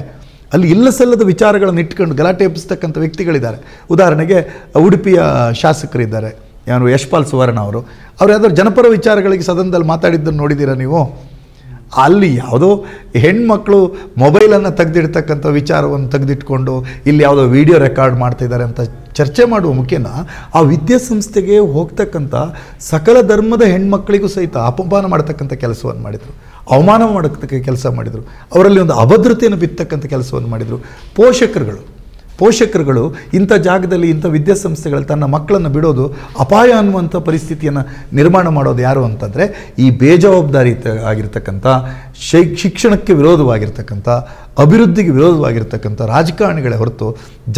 ಅಲ್ಲಿ ಇಲ್ಲ ಸಲ್ಲದ ವಿಚಾರಗಳನ್ನು ಇಟ್ಕೊಂಡು ಗಲಾಟೆ ಎಬ್ಬಿಸ್ತಕ್ಕಂಥ ವ್ಯಕ್ತಿಗಳಿದ್ದಾರೆ ಉದಾಹರಣೆಗೆ ಉಡುಪಿಯ ಶಾಸಕರಿದ್ದಾರೆ ಯಾರು ಯಶ್ಪಾಲ್ ಸುವರ್ಣ ಅವರು ಅವ್ರು ಯಾವ್ದಾದ್ರು ಜನಪರ ವಿಚಾರಗಳಿಗೆ ಸದನದಲ್ಲಿ ಮಾತಾಡಿದ್ದನ್ನು ನೋಡಿದ್ದೀರಾ ನೀವು ಅಲ್ಲಿ ಯಾವುದೋ ಹೆಣ್ಮಕ್ಳು ಮೊಬೈಲನ್ನು ತೆಗೆದಿಡ್ತಕ್ಕಂಥ ವಿಚಾರವನ್ನು ತೆಗೆದಿಟ್ಕೊಂಡು ಇಲ್ಲಿ ಯಾವುದೋ ವಿಡಿಯೋ ರೆಕಾರ್ಡ್ ಮಾಡ್ತಿದ್ದಾರೆ ಅಂತ ಚರ್ಚೆ ಮಾಡುವ ಮುಖ್ಯನ ಆ ವಿದ್ಯಾಸಂಸ್ಥೆಗೆ ಹೋಗ್ತಕ್ಕಂಥ ಸಕಲ ಧರ್ಮದ ಹೆಣ್ಮಕ್ಳಿಗೂ ಸಹಿತ ಅಪಮಾನ ಮಾಡ್ತಕ್ಕಂಥ ಕೆಲಸವನ್ನು ಮಾಡಿದರು ಅವಮಾನ ಮಾಡತಕ್ಕ ಕೆಲಸ ಮಾಡಿದರು ಅವರಲ್ಲಿ ಒಂದು ಅಭದ್ರತೆಯನ್ನು ಬಿತ್ತಕ್ಕಂಥ ಕೆಲಸವನ್ನು ಮಾಡಿದರು ಪೋಷಕರುಗಳು ಪೋಷಕರುಗಳು ಇಂಥ ಜಾಗದಲ್ಲಿ ಇಂಥ ವಿದ್ಯಾಸಂಸ್ಥೆಗಳು ತನ್ನ ಮಕ್ಕಳನ್ನು ಬಿಡೋದು ಅಪಾಯ ಅನ್ನುವಂಥ ಪರಿಸ್ಥಿತಿಯನ್ನು ನಿರ್ಮಾಣ ಮಾಡೋದು ಯಾರು ಅಂತಂದರೆ ಈ ಬೇಜವಾಬ್ದಾರಿ ಆಗಿರ್ತಕ್ಕಂಥ ಶೈ ಶಿಕ್ಷಣಕ್ಕೆ ವಿರೋಧವಾಗಿರ್ತಕ್ಕಂಥ ಅಭಿವೃದ್ಧಿಗೆ ವಿರೋಧವಾಗಿರ್ತಕ್ಕಂಥ ರಾಜಕಾರಣಿಗಳೇ ಹೊರತು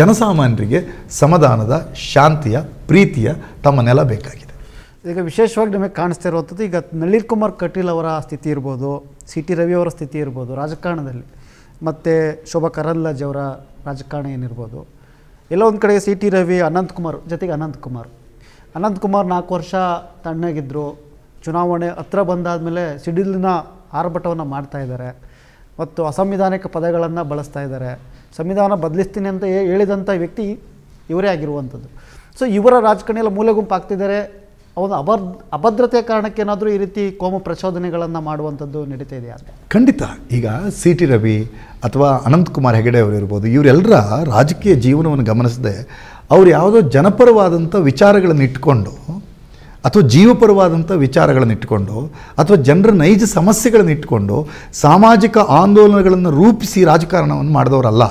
ಜನಸಾಮಾನ್ಯರಿಗೆ ಸಮಾಧಾನದ ಶಾಂತಿಯ ಪ್ರೀತಿಯ ತಮ್ಮ ನೆಲ ಬೇಕಾಗಿದೆ
ಈಗ ವಿಶೇಷವಾಗಿ ನಮಗೆ ಕಾಣಿಸ್ತಾ ಇರುವಂಥದ್ದು ಈಗ ನಳಿನ್ ಕುಮಾರ್ ಕಟೀಲ್ ಅವರ ಸ್ಥಿತಿ ಇರ್ಬೋದು ಸಿ ಟಿ ರವಿ ಅವರ ಸ್ಥಿತಿ ಇರ್ಬೋದು ರಾಜಕಾರಣದಲ್ಲಿ ಮತ್ತು ಶೋಭಾ ಕರಲ್ಲಾಜ್ ಅವರ ರಾಜಕಾರಣಿ ಏನಿರ್ಬೋದು ಎಲ್ಲ ಒಂದು ಕಡೆ ಸಿ ಟಿ ರವಿ ಅನಂತಕುಮಾರ್ ಜೊತೆಗೆ ಅನಂತಕುಮಾರ್ ಅನಂತಕುಮಾರ್ ನಾಲ್ಕು ವರ್ಷ ತಣ್ಣಗಿದ್ದರು ಚುನಾವಣೆ ಹತ್ರ ಬಂದಾದಮೇಲೆ ಸಿಡಿಲಿನ ಆರ್ಭಟವನ್ನು ಮಾಡ್ತಾ ಇದ್ದಾರೆ ಮತ್ತು ಅಸಂವಿಧಾನಿಕ ಪದಗಳನ್ನು ಬಳಸ್ತಾ ಇದ್ದಾರೆ ಸಂವಿಧಾನ ಬದಲಿಸ್ತೀನಿ ಅಂತ ಹೇಳಿದಂಥ ವ್ಯಕ್ತಿ ಇವರೇ ಆಗಿರುವಂಥದ್ದು ಸೊ ಇವರ ರಾಜಕಾರಣಿಯಲ್ಲಿ ಮೂಲೆ ಗುಂಪು ಆಗ್ತಿದ್ದಾರೆ ಅವನ ಅಬರ್ ಅಭದ್ರತೆ ಕಾರಣಕ್ಕೆ ಈ ರೀತಿ ಕೋಮ ಪ್ರಚೋದನೆಗಳನ್ನು ಮಾಡುವಂಥದ್ದು ನಡೀತಾ ಇದೆಯಾ
ಖಂಡಿತ ಈಗ ಸಿ ಟಿ ರವಿ ಅಥವಾ ಅನಂತಕುಮಾರ್ ಹೆಗಡೆ ಅವರು ಇರ್ಬೋದು ಇವರೆಲ್ಲರ ರಾಜಕೀಯ ಜೀವನವನ್ನು ಗಮನಿಸದೆ ಅವ್ರು ಯಾವುದೋ ಜನಪರವಾದಂಥ ವಿಚಾರಗಳನ್ನು ಇಟ್ಕೊಂಡು ಅಥವಾ ಜೀವಪರವಾದಂಥ ವಿಚಾರಗಳನ್ನು ಇಟ್ಕೊಂಡು ಅಥವಾ ಜನರ ನೈಜ ಸಮಸ್ಯೆಗಳನ್ನು ಇಟ್ಕೊಂಡು ಸಾಮಾಜಿಕ ಆಂದೋಲನಗಳನ್ನು ರೂಪಿಸಿ ರಾಜಕಾರಣವನ್ನು ಮಾಡಿದವರಲ್ಲ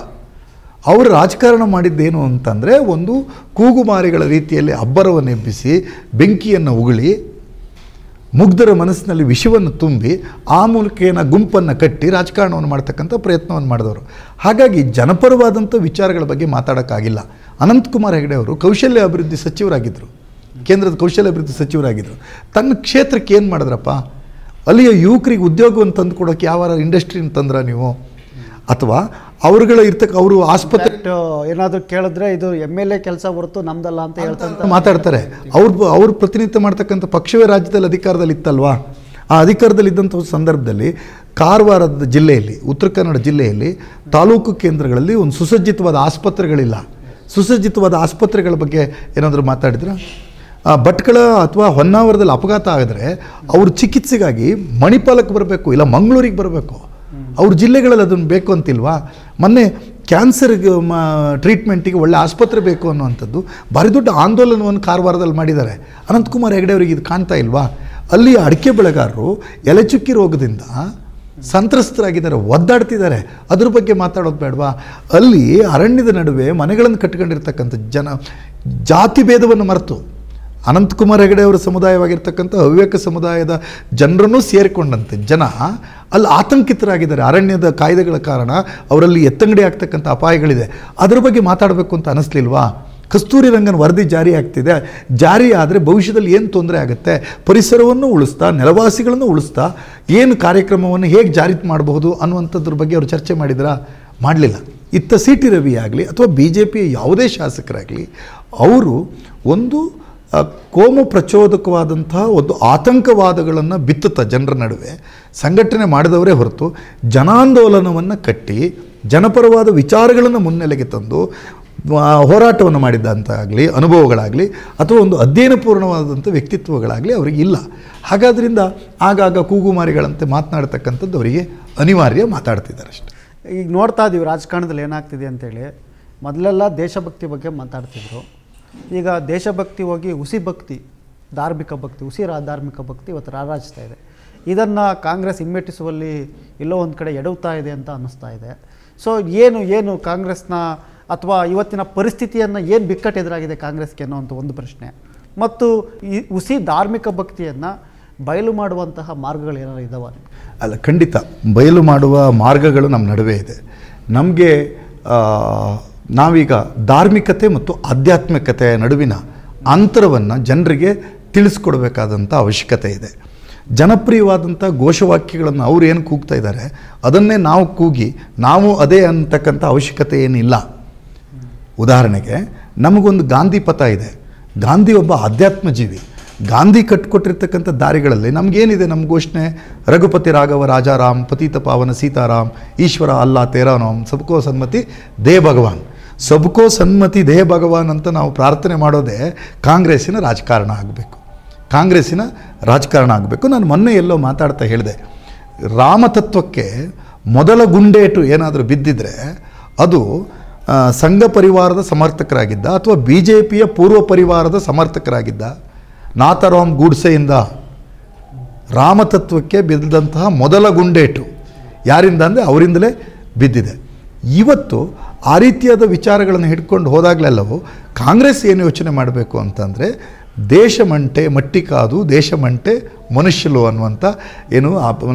ಅವರು ರಾಜಕಾರಣ ಮಾಡಿದ್ದೇನು ಅಂತಂದರೆ ಒಂದು ಕೂಗುಮಾರಿಗಳ ರೀತಿಯಲ್ಲಿ ಅಬ್ಬರವನ್ನು ಎಬ್ಬಿಸಿ ಬೆಂಕಿಯನ್ನು ಉಗುಳಿ ಮುಗ್ಧರ ಮನಸ್ಸಿನಲ್ಲಿ ವಿಷವನ್ನು ತುಂಬಿ ಆ ಏನ ಗುಂಪನ್ನು ಕಟ್ಟಿ ರಾಜಕಾರಣವನ್ನು ಮಾಡ್ತಕ್ಕಂಥ ಪ್ರಯತ್ನವನ್ನು ಮಾಡಿದವರು ಹಾಗಾಗಿ ಜನಪರವಾದಂಥ ವಿಚಾರಗಳ ಬಗ್ಗೆ ಮಾತಾಡೋಕ್ಕಾಗಿಲ್ಲ ಅನಂತಕುಮಾರ್ ಹೆಗಡೆ ಅವರು ಕೌಶಲ್ಯ ಅಭಿವೃದ್ಧಿ ಸಚಿವರಾಗಿದ್ದರು ಕೇಂದ್ರದ ಕೌಶಲ್ಯ ಅಭಿವೃದ್ಧಿ ಸಚಿವರಾಗಿದ್ದರು ತನ್ನ ಕ್ಷೇತ್ರಕ್ಕೆ ಏನು ಮಾಡಿದ್ರಪ್ಪ ಅಲ್ಲಿಯ ಯುವಕರಿಗೆ ಉದ್ಯೋಗವನ್ನು ತಂದು ಯಾವ ಇಂಡಸ್ಟ್ರಿನ ತಂದ್ರ ನೀವು ಅಥವಾ ಅವ್ರುಗಳು ಇರ್ತಕ್ಕ ಅವರು ಆಸ್ಪತ್ರೆ
ಏನಾದರೂ ಕೇಳಿದ್ರೆ ಇದು ಎಮ್ ಎಲ್ ಎ ಕೆಲಸ ಹೊರತು ನಮ್ದಲ್ಲ ಅಂತ ಹೇಳ್ತಾ
ಮಾತಾಡ್ತಾರೆ ಅವ್ರು ಅವ್ರು ಪ್ರತಿನಿತ್ಯ ಮಾಡ್ತಕ್ಕಂಥ ಪಕ್ಷವೇ ರಾಜ್ಯದಲ್ಲಿ ಅಧಿಕಾರದಲ್ಲಿ ಇತ್ತಲ್ವಾ ಆ ಅಧಿಕಾರದಲ್ಲಿ ಇದ್ದಂಥ ಸಂದರ್ಭದಲ್ಲಿ ಕಾರವಾರದ ಜಿಲ್ಲೆಯಲ್ಲಿ ಉತ್ತರ ಕನ್ನಡ ಜಿಲ್ಲೆಯಲ್ಲಿ ತಾಲೂಕು ಕೇಂದ್ರಗಳಲ್ಲಿ ಒಂದು ಸುಸಜ್ಜಿತವಾದ ಆಸ್ಪತ್ರೆಗಳಿಲ್ಲ ಸುಸಜ್ಜಿತವಾದ ಆಸ್ಪತ್ರೆಗಳ ಬಗ್ಗೆ ಏನಾದರೂ ಮಾತಾಡಿದ್ರೆ ಭಟ್ಕಳ ಅಥವಾ ಹೊನ್ನಾವರದಲ್ಲಿ ಅಪಘಾತ ಆಗಿದ್ರೆ ಅವರು ಚಿಕಿತ್ಸೆಗಾಗಿ ಮಣಿಪಾಲಕ್ಕೆ ಬರಬೇಕು ಇಲ್ಲ ಮಂಗಳೂರಿಗೆ ಬರಬೇಕು ಅವ್ರ ಜಿಲ್ಲೆಗಳಲ್ಲಿ ಅದನ್ನು ಬೇಕು ಅಂತಿಲ್ವಾ ಮೊನ್ನೆ ಕ್ಯಾನ್ಸರ್ಗೆ ಮ ಟ್ರೀಟ್ಮೆಂಟಿಗೆ ಒಳ್ಳೆ ಆಸ್ಪತ್ರೆ ಬೇಕು ಅನ್ನುವಂಥದ್ದು ಭಾರಿ ದೊಡ್ಡ ಆಂದೋಲನವನ್ನು ಕಾರವಾರದಲ್ಲಿ ಮಾಡಿದ್ದಾರೆ ಅನಂತಕುಮಾರ್ ಹೆಗಡೆ ಅವರಿಗೆ ಇದು ಕಾಣ್ತಾ ಇಲ್ವಾ ಅಲ್ಲಿ ಅಡಿಕೆ ಬೆಳೆಗಾರರು ಎಲೆಚುಕ್ಕಿ ರೋಗದಿಂದ ಸಂತ್ರಸ್ತರಾಗಿದ್ದಾರೆ ಒದ್ದಾಡ್ತಿದ್ದಾರೆ ಅದ್ರ ಬಗ್ಗೆ ಮಾತಾಡೋದು ಬೇಡವಾ ಅಲ್ಲಿ ಅರಣ್ಯದ ನಡುವೆ ಮನೆಗಳನ್ನು ಕಟ್ಕೊಂಡಿರ್ತಕ್ಕಂಥ ಜನ ಜಾತಿ ಭೇದವನ್ನು ಮರೆತು ಅನಂತಕುಮಾರ್ ಹೆಗಡೆ ಅವರ ಸಮುದಾಯವಾಗಿರ್ತಕ್ಕಂಥ ಹವ್ಯಕ ಸಮುದಾಯದ ಜನರನ್ನು ಸೇರಿಕೊಂಡಂತೆ ಜನ ಅಲ್ಲಿ ಆತಂಕಿತರಾಗಿದ್ದಾರೆ ಅರಣ್ಯದ ಕಾಯ್ದೆಗಳ ಕಾರಣ ಅವರಲ್ಲಿ ಎತ್ತಂಗಡಿ ಆಗ್ತಕ್ಕಂಥ ಅಪಾಯಗಳಿದೆ ಅದರ ಬಗ್ಗೆ ಮಾತಾಡಬೇಕು ಅಂತ ಅನಿಸ್ಲಿಲ್ವಾ ಕಸ್ತೂರಿ ರಂಗನ ವರದಿ ಜಾರಿ ಆಗ್ತಿದೆ ಜಾರಿ ಆದರೆ ಭವಿಷ್ಯದಲ್ಲಿ ಏನು ತೊಂದರೆ ಆಗುತ್ತೆ ಪರಿಸರವನ್ನು ಉಳಿಸ್ತಾ ನೆಲವಾಸಿಗಳನ್ನು ಉಳಿಸ್ತಾ ಏನು ಕಾರ್ಯಕ್ರಮವನ್ನು ಹೇಗೆ ಜಾರಿ ಮಾಡಬಹುದು ಅನ್ನುವಂಥದ್ರ ಬಗ್ಗೆ ಅವರು ಚರ್ಚೆ ಮಾಡಿದ್ರ ಮಾಡಲಿಲ್ಲ ಇತ್ತ ಸಿ ಟಿ ರವಿ ಆಗಲಿ ಅಥವಾ ಬಿ ಜೆ ಪಿಯ ಯಾವುದೇ ಶಾಸಕರಾಗಲಿ ಅವರು ಒಂದು ಕೋಮು ಪ್ರಚೋದಕವಾದಂತಹ ಒಂದು ಆತಂಕವಾದಗಳನ್ನು ಬಿತ್ತುತ್ತಾ ಜನರ ನಡುವೆ ಸಂಘಟನೆ ಮಾಡಿದವರೇ ಹೊರತು ಜನಾಂದೋಲನವನ್ನು ಕಟ್ಟಿ ಜನಪರವಾದ ವಿಚಾರಗಳನ್ನು ಮುನ್ನೆಲೆಗೆ ತಂದು ಹೋರಾಟವನ್ನು ಮಾಡಿದ್ದಂತಾಗಲಿ ಅನುಭವಗಳಾಗಲಿ ಅಥವಾ ಒಂದು ಅಧ್ಯಯನಪೂರ್ಣವಾದಂಥ ವ್ಯಕ್ತಿತ್ವಗಳಾಗಲಿ ಅವರಿಗೆ ಇಲ್ಲ ಹಾಗಾದ್ರಿಂದ ಆಗಾಗ ಕೂಗುಮಾರಿಗಳಂತೆ ಮಾತನಾಡ್ತಕ್ಕಂಥದ್ದು ಅವರಿಗೆ ಅನಿವಾರ್ಯ ಮಾತಾಡ್ತಿದ್ದಾರೆ ಅಷ್ಟೆ
ಈಗ ನೋಡ್ತಾ ಇದ್ದೀವಿ ರಾಜಕಾರಣದಲ್ಲಿ ಏನಾಗ್ತಿದೆ ಅಂತೇಳಿ ಮೊದಲೆಲ್ಲ ದೇಶಭಕ್ತಿ ಬಗ್ಗೆ ಮಾತಾಡ್ತಿದ್ರು ಈಗ ದೇಶಭಕ್ತಿ ಹೋಗಿ ಹುಸಿ ಭಕ್ತಿ ಧಾರ್ಮಿಕ ಭಕ್ತಿ ಹುಸಿ ಧಾರ್ಮಿಕ ಭಕ್ತಿ ಇವತ್ತು ರಾರಾಜಿಸ್ತಾ ಇದೆ ಇದನ್ನು ಕಾಂಗ್ರೆಸ್ ಹಿಮ್ಮೆಟ್ಟಿಸುವಲ್ಲಿ ಎಲ್ಲೋ ಒಂದು ಕಡೆ ಎಡವ್ತಾ ಇದೆ ಅಂತ ಅನ್ನಿಸ್ತಾ ಇದೆ ಸೊ ಏನು ಏನು ಕಾಂಗ್ರೆಸ್ನ ಅಥವಾ ಇವತ್ತಿನ ಪರಿಸ್ಥಿತಿಯನ್ನು ಏನು ಬಿಕ್ಕಟ್ಟು ಎದುರಾಗಿದೆ ಕಾಂಗ್ರೆಸ್ಗೆ ಅನ್ನೋವಂಥ ಒಂದು ಪ್ರಶ್ನೆ ಮತ್ತು ಈ ಹುಸಿ ಧಾರ್ಮಿಕ ಭಕ್ತಿಯನ್ನು ಬಯಲು ಮಾಡುವಂತಹ ಮಾರ್ಗಗಳು ಏನಾರು ಇದ್ದಾವೆ
ಅಲ್ಲ ಖಂಡಿತ ಬಯಲು ಮಾಡುವ ಮಾರ್ಗಗಳು ನಮ್ಮ ನಡುವೆ ಇದೆ ನಮಗೆ ನಾವೀಗ ಧಾರ್ಮಿಕತೆ ಮತ್ತು ಆಧ್ಯಾತ್ಮಿಕತೆಯ ನಡುವಿನ ಅಂತರವನ್ನು ಜನರಿಗೆ ತಿಳಿಸ್ಕೊಡ್ಬೇಕಾದಂಥ ಅವಶ್ಯಕತೆ ಇದೆ ಜನಪ್ರಿಯವಾದಂಥ ಘೋಷವಾಕ್ಯಗಳನ್ನು ಅವರು ಏನು ಕೂಗ್ತಾ ಇದ್ದಾರೆ ಅದನ್ನೇ ನಾವು ಕೂಗಿ ನಾವು ಅದೇ ಅಂತಕ್ಕಂಥ ಅವಶ್ಯಕತೆ ಏನಿಲ್ಲ ಉದಾಹರಣೆಗೆ ನಮಗೊಂದು ಗಾಂಧಿ ಪಥ ಇದೆ ಗಾಂಧಿ ಒಬ್ಬ ಆಧ್ಯಾತ್ಮ ಜೀವಿ ಗಾಂಧಿ ಕಟ್ಕೊಟ್ಟಿರ್ತಕ್ಕಂಥ ದಾರಿಗಳಲ್ಲಿ ನಮಗೇನಿದೆ ನಮ್ಮ ಘೋಷಣೆ ರಘುಪತಿ ರಾಘವ ರಾಜಾರಾಮ್ ಪತಿತ ಪಾವನ ಸೀತಾರಾಮ್ ಈಶ್ವರ ಅಲ್ಲಾ ತೇರಾನೋಮ್ ಸಬ್ಕೋ ಸನ್ಮತಿ ದೇ ಭಗವಾನ್ ಸಬ್ಕೋ ಸನ್ಮತಿ ದೇಹ ಭಗವಾನ್ ಅಂತ ನಾವು ಪ್ರಾರ್ಥನೆ ಮಾಡೋದೇ ಕಾಂಗ್ರೆಸ್ಸಿನ ರಾಜಕಾರಣ ಆಗಬೇಕು ಕಾಂಗ್ರೆಸ್ಸಿನ ರಾಜಕಾರಣ ಆಗಬೇಕು ನಾನು ಮೊನ್ನೆ ಎಲ್ಲೋ ಮಾತಾಡ್ತಾ ಹೇಳಿದೆ ರಾಮತತ್ವಕ್ಕೆ ಮೊದಲ ಗುಂಡೇಟು ಏನಾದರೂ ಬಿದ್ದಿದ್ರೆ ಅದು ಸಂಘ ಪರಿವಾರದ ಸಮರ್ಥಕರಾಗಿದ್ದ ಅಥವಾ ಬಿ ಜೆ ಪಿಯ ಪೂರ್ವ ಪರಿವಾರದ ಸಮರ್ಥಕರಾಗಿದ್ದ ನಾಥರಾಮ್ ಗೂಡ್ಸೆಯಿಂದ ರಾಮತತ್ವಕ್ಕೆ ಬಿದ್ದಂತಹ ಮೊದಲ ಗುಂಡೇಟು ಯಾರಿಂದ ಅಂದರೆ ಅವರಿಂದಲೇ ಬಿದ್ದಿದೆ ಇವತ್ತು ಆ ರೀತಿಯಾದ ವಿಚಾರಗಳನ್ನು ಹಿಡ್ಕೊಂಡು ಹೋದಾಗಲೆಲ್ಲವೂ ಕಾಂಗ್ರೆಸ್ ಏನು ಯೋಚನೆ ಮಾಡಬೇಕು ಅಂತಂದರೆ ದೇಶ ಮಂಟೆ ಮಟ್ಟಿ ಕಾದು ದೇಶ ಮಂಟೆ ಮನುಷ್ಯಲು ಅನ್ನುವಂಥ ಏನು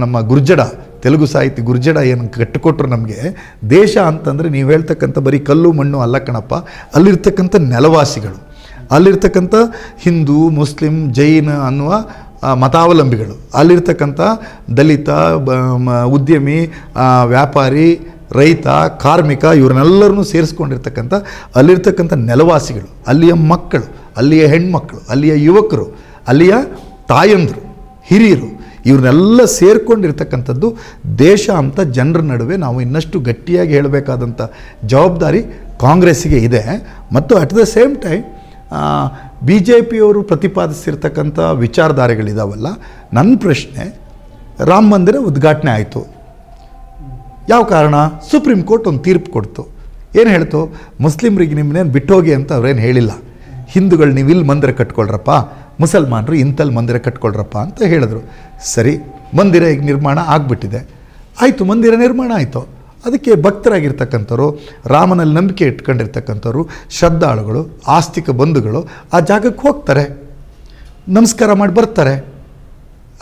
ನಮ್ಮ ಗುರ್ಜಡ ತೆಲುಗು ಸಾಹಿತಿ ಗುರ್ಜಡ ಏನು ಕಟ್ಟಿಕೊಟ್ರು ನಮಗೆ ದೇಶ ಅಂತಂದರೆ ನೀವು ಹೇಳ್ತಕ್ಕಂಥ ಬರೀ ಕಲ್ಲು ಮಣ್ಣು ಅಲ್ಲ ಕಣಪ್ಪ ಅಲ್ಲಿರ್ತಕ್ಕಂಥ ನೆಲವಾಸಿಗಳು ಅಲ್ಲಿರ್ತಕ್ಕಂಥ ಹಿಂದೂ ಮುಸ್ಲಿಂ ಜೈನ ಅನ್ನುವ ಮತಾವಲಂಬಿಗಳು ಅಲ್ಲಿರ್ತಕ್ಕಂಥ ದಲಿತ ಉದ್ಯಮಿ ವ್ಯಾಪಾರಿ ರೈತ ಕಾರ್ಮಿಕ ಇವ್ರನ್ನೆಲ್ಲರನ್ನೂ ಸೇರಿಸ್ಕೊಂಡಿರ್ತಕ್ಕಂಥ ಅಲ್ಲಿರ್ತಕ್ಕಂಥ ನೆಲವಾಸಿಗಳು ಅಲ್ಲಿಯ ಮಕ್ಕಳು ಅಲ್ಲಿಯ ಹೆಣ್ಮಕ್ಕಳು ಅಲ್ಲಿಯ ಯುವಕರು ಅಲ್ಲಿಯ ತಾಯಂದರು ಹಿರಿಯರು ಇವ್ರನ್ನೆಲ್ಲ ಸೇರಿಕೊಂಡಿರ್ತಕ್ಕಂಥದ್ದು ದೇಶ ಅಂತ ಜನರ ನಡುವೆ ನಾವು ಇನ್ನಷ್ಟು ಗಟ್ಟಿಯಾಗಿ ಹೇಳಬೇಕಾದಂಥ ಜವಾಬ್ದಾರಿ ಕಾಂಗ್ರೆಸ್ಸಿಗೆ ಇದೆ ಮತ್ತು at the same time B J ಪಿಯವರು ಪ್ರತಿಪಾದಿಸಿರ್ತಕ್ಕಂಥ ವಿಚಾರಧಾರೆಗಳಿದಾವಲ್ಲ ನನ್ನ ಪ್ರಶ್ನೆ ರಾಮ ಮಂದಿರ ಉದ್ಘಾಟನೆ ಆಯಿತು ಯಾವ ಕಾರಣ ಸುಪ್ರೀಂ ಕೋರ್ಟ್ ಒಂದು ತೀರ್ಪು ಕೊಡ್ತು ಏನು ಹೇಳ್ತು ಮುಸ್ಲಿಮ್ರಿಗೆ ನಿಮ್ಮನ್ನೇನು ಬಿಟ್ಟೋಗಿ ಅಂತ ಅವ್ರೇನು ಹೇಳಿಲ್ಲ ಹಿಂದೂಗಳು ನೀವು ಇಲ್ಲಿ ಮಂದಿರ ಕಟ್ಕೊಳ್ರಪ್ಪ ಮುಸಲ್ಮಾನರು ಇಂಥಲ್ಲಿ ಮಂದಿರ ಕಟ್ಕೊಳ್ರಪ್ಪ ಅಂತ ಹೇಳಿದ್ರು ಸರಿ ಮಂದಿರ ಈಗ ನಿರ್ಮಾಣ ಆಗಿಬಿಟ್ಟಿದೆ ಆಯಿತು ಮಂದಿರ ನಿರ್ಮಾಣ ಆಯಿತು ಅದಕ್ಕೆ ಭಕ್ತರಾಗಿರ್ತಕ್ಕಂಥವ್ರು ರಾಮನಲ್ಲಿ ನಂಬಿಕೆ ಇಟ್ಕೊಂಡಿರ್ತಕ್ಕಂಥವ್ರು ಶ್ರದ್ಧಾಳುಗಳು ಆಸ್ತಿಕ ಬಂಧುಗಳು ಆ ಜಾಗಕ್ಕೆ ಹೋಗ್ತಾರೆ ನಮಸ್ಕಾರ ಮಾಡಿ ಬರ್ತಾರೆ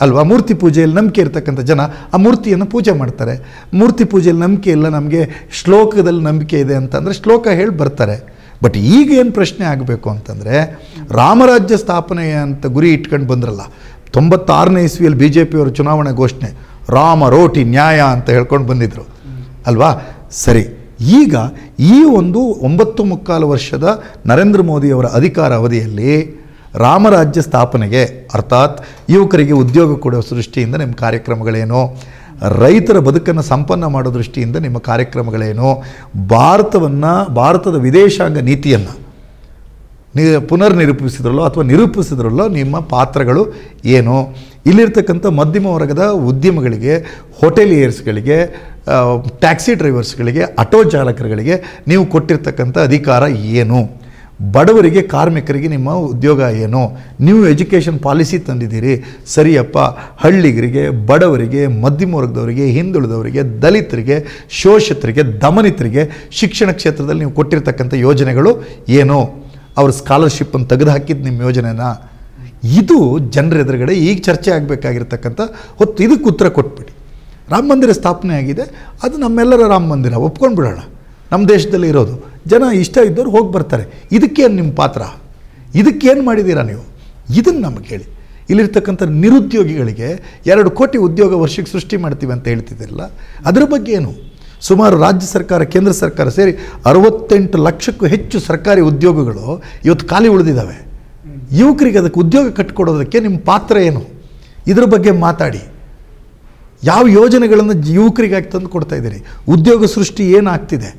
ಅಲ್ವಾ ಮೂರ್ತಿ ಪೂಜೆಯಲ್ಲಿ ನಂಬಿಕೆ ಇರ್ತಕ್ಕಂಥ ಜನ ಆ ಮೂರ್ತಿಯನ್ನು ಪೂಜೆ ಮಾಡ್ತಾರೆ ಮೂರ್ತಿ ಪೂಜೆಯಲ್ಲಿ ನಂಬಿಕೆ ಇಲ್ಲ ನಮಗೆ ಶ್ಲೋಕದಲ್ಲಿ ನಂಬಿಕೆ ಇದೆ ಅಂತಂದರೆ ಶ್ಲೋಕ ಹೇಳಿ ಬರ್ತಾರೆ ಬಟ್ ಈಗ ಏನು ಪ್ರಶ್ನೆ ಆಗಬೇಕು ಅಂತಂದರೆ ರಾಮರಾಜ್ಯ ಸ್ಥಾಪನೆ ಅಂತ ಗುರಿ ಇಟ್ಕೊಂಡು ಬಂದ್ರಲ್ಲ ತೊಂಬತ್ತಾರನೇ ಇಸ್ವಿಯಲ್ಲಿ ಬಿ ಜೆ ಪಿಯವರು ಚುನಾವಣೆ ಘೋಷಣೆ ರಾಮ ರೋಟಿ ನ್ಯಾಯ ಅಂತ ಹೇಳ್ಕೊಂಡು ಬಂದಿದ್ದರು ಅಲ್ವಾ ಸರಿ ಈಗ ಈ ಒಂದು ಒಂಬತ್ತು ಮುಕ್ಕಾಲು ವರ್ಷದ ನರೇಂದ್ರ ಮೋದಿಯವರ ಅಧಿಕಾರ ಅವಧಿಯಲ್ಲಿ ರಾಮರಾಜ್ಯ ಸ್ಥಾಪನೆಗೆ ಅರ್ಥಾತ್ ಯುವಕರಿಗೆ ಉದ್ಯೋಗ ಕೊಡೋ ದೃಷ್ಟಿಯಿಂದ ನಿಮ್ಮ ಕಾರ್ಯಕ್ರಮಗಳೇನು ರೈತರ ಬದುಕನ್ನು ಸಂಪನ್ನ ಮಾಡೋ ದೃಷ್ಟಿಯಿಂದ ನಿಮ್ಮ ಕಾರ್ಯಕ್ರಮಗಳೇನು ಭಾರತವನ್ನು ಭಾರತದ ವಿದೇಶಾಂಗ ನೀತಿಯನ್ನು ನಿ ನಿರೂಪಿಸಿದ್ರಲ್ಲೋ ಅಥವಾ ನಿರೂಪಿಸಿದ್ರಲ್ಲೋ ನಿಮ್ಮ ಪಾತ್ರಗಳು ಏನು ಇಲ್ಲಿರ್ತಕ್ಕಂಥ ಮಧ್ಯಮ ವರ್ಗದ ಉದ್ಯಮಗಳಿಗೆ ಹೋಟೆಲಿಯರ್ಸ್ಗಳಿಗೆ ಟ್ಯಾಕ್ಸಿ ಡ್ರೈವರ್ಸ್ಗಳಿಗೆ ಆಟೋ ಚಾಲಕರುಗಳಿಗೆ ನೀವು ಕೊಟ್ಟಿರ್ತಕ್ಕಂಥ ಅಧಿಕಾರ ಏನು ಬಡವರಿಗೆ ಕಾರ್ಮಿಕರಿಗೆ ನಿಮ್ಮ ಉದ್ಯೋಗ ಏನು ನೀವು ಎಜುಕೇಷನ್ ಪಾಲಿಸಿ ತಂದಿದ್ದೀರಿ ಸರಿಯಪ್ಪ ಹಳ್ಳಿಗರಿಗೆ ಬಡವರಿಗೆ ಮಧ್ಯಮ ವರ್ಗದವರಿಗೆ ಹಿಂದುಳಿದವರಿಗೆ ದಲಿತರಿಗೆ ಶೋಷಿತರಿಗೆ ದಮನಿತರಿಗೆ ಶಿಕ್ಷಣ ಕ್ಷೇತ್ರದಲ್ಲಿ ನೀವು ಕೊಟ್ಟಿರ್ತಕ್ಕಂಥ ಯೋಜನೆಗಳು ಏನು ಅವ್ರ ಸ್ಕಾಲರ್ಶಿಪ್ಪನ್ನು ತೆಗೆದುಹಾಕಿದ್ದು ನಿಮ್ಮ ಯೋಜನೆನ ಇದು ಜನರ ಎದುರುಗಡೆ ಈಗ ಚರ್ಚೆ ಆಗಬೇಕಾಗಿರ್ತಕ್ಕಂಥ ಹೊತ್ತು ಇದಕ್ಕೆ ಉತ್ತರ ಕೊಟ್ಬಿಡಿ ರಾಮ ಮಂದಿರ ಸ್ಥಾಪನೆ ಆಗಿದೆ ಅದು ನಮ್ಮೆಲ್ಲರ ರಾಮ ಮಂದಿರ ಒಪ್ಕೊಂಡು ಬಿಡೋಣ ನಮ್ಮ ದೇಶದಲ್ಲಿ ಇರೋದು ಜನ ಇಷ್ಟ ಇದ್ದವ್ರು ಹೋಗಿ ಬರ್ತಾರೆ ಇದಕ್ಕೇನು ನಿಮ್ಮ ಪಾತ್ರ ಇದಕ್ಕೇನು ಮಾಡಿದ್ದೀರಾ ನೀವು ಇದನ್ನು ನಮಗೆ ಹೇಳಿ ಇಲ್ಲಿರ್ತಕ್ಕಂಥ ನಿರುದ್ಯೋಗಿಗಳಿಗೆ ಎರಡು ಕೋಟಿ ಉದ್ಯೋಗ ವರ್ಷಕ್ಕೆ ಸೃಷ್ಟಿ ಮಾಡ್ತೀವಿ ಅಂತ ಹೇಳ್ತಿದ್ದಿರಲ್ಲ ಅದರ ಬಗ್ಗೆ ಏನು ಸುಮಾರು ರಾಜ್ಯ ಸರ್ಕಾರ ಕೇಂದ್ರ ಸರ್ಕಾರ ಸೇರಿ ಅರವತ್ತೆಂಟು ಲಕ್ಷಕ್ಕೂ ಹೆಚ್ಚು ಸರ್ಕಾರಿ ಉದ್ಯೋಗಗಳು ಇವತ್ತು ಖಾಲಿ ಉಳಿದಿದ್ದಾವೆ ಯುವಕರಿಗೆ ಅದಕ್ಕೆ ಉದ್ಯೋಗ ಕಟ್ಟಿಕೊಡೋದಕ್ಕೆ ನಿಮ್ಮ ಪಾತ್ರ ಏನು ಇದ್ರ ಬಗ್ಗೆ ಮಾತಾಡಿ ಯಾವ ಯೋಜನೆಗಳನ್ನು ಯುವಕರಿಗಾಗಿ ತಂದು ಕೊಡ್ತಾ ಇದ್ದೀರಿ ಉದ್ಯೋಗ ಸೃಷ್ಟಿ ಏನಾಗ್ತಿದೆ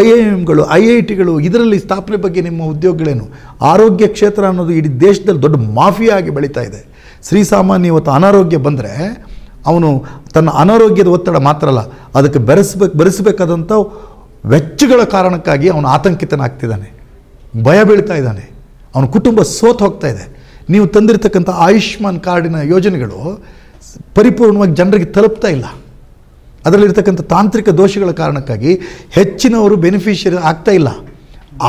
ಐ ಐ ಎಮ್ಗಳು ಐ ಐ ಟಿಗಳು ಇದರಲ್ಲಿ ಸ್ಥಾಪನೆ ಬಗ್ಗೆ ನಿಮ್ಮ ಉದ್ಯೋಗಗಳೇನು ಆರೋಗ್ಯ ಕ್ಷೇತ್ರ ಅನ್ನೋದು ಇಡೀ ದೇಶದಲ್ಲಿ ದೊಡ್ಡ ಮಾಫಿಯಾಗಿ ಆಗಿ ಬೆಳೀತಾ ಇದೆ ಶ್ರೀ ಸಾಮಾನ್ಯ ಇವತ್ತು ಅನಾರೋಗ್ಯ ಬಂದರೆ ಅವನು ತನ್ನ ಅನಾರೋಗ್ಯದ ಒತ್ತಡ ಮಾತ್ರ ಅಲ್ಲ ಅದಕ್ಕೆ ಬೆರೆಸ್ಬೇಕು ಬೆರೆಸಬೇಕಾದಂಥ ವೆಚ್ಚಗಳ ಕಾರಣಕ್ಕಾಗಿ ಅವನು ಆತಂಕಿತನಾಗ್ತಿದ್ದಾನೆ ಭಯ ಬೀಳ್ತಾ ಇದ್ದಾನೆ ಅವನ ಕುಟುಂಬ ಸೋತು ಹೋಗ್ತಾ ಇದೆ ನೀವು ತಂದಿರತಕ್ಕಂಥ ಆಯುಷ್ಮಾನ್ ಕಾರ್ಡಿನ ಯೋಜನೆಗಳು ಪರಿಪೂರ್ಣವಾಗಿ ಜನರಿಗೆ ತಲುಪ್ತಾ ಇಲ್ಲ ಅದರಲ್ಲಿರ್ತಕ್ಕಂಥ ತಾಂತ್ರಿಕ ದೋಷಗಳ ಕಾರಣಕ್ಕಾಗಿ ಹೆಚ್ಚಿನವರು ಬೆನಿಫಿಷರಿ ಆಗ್ತಾ ಇಲ್ಲ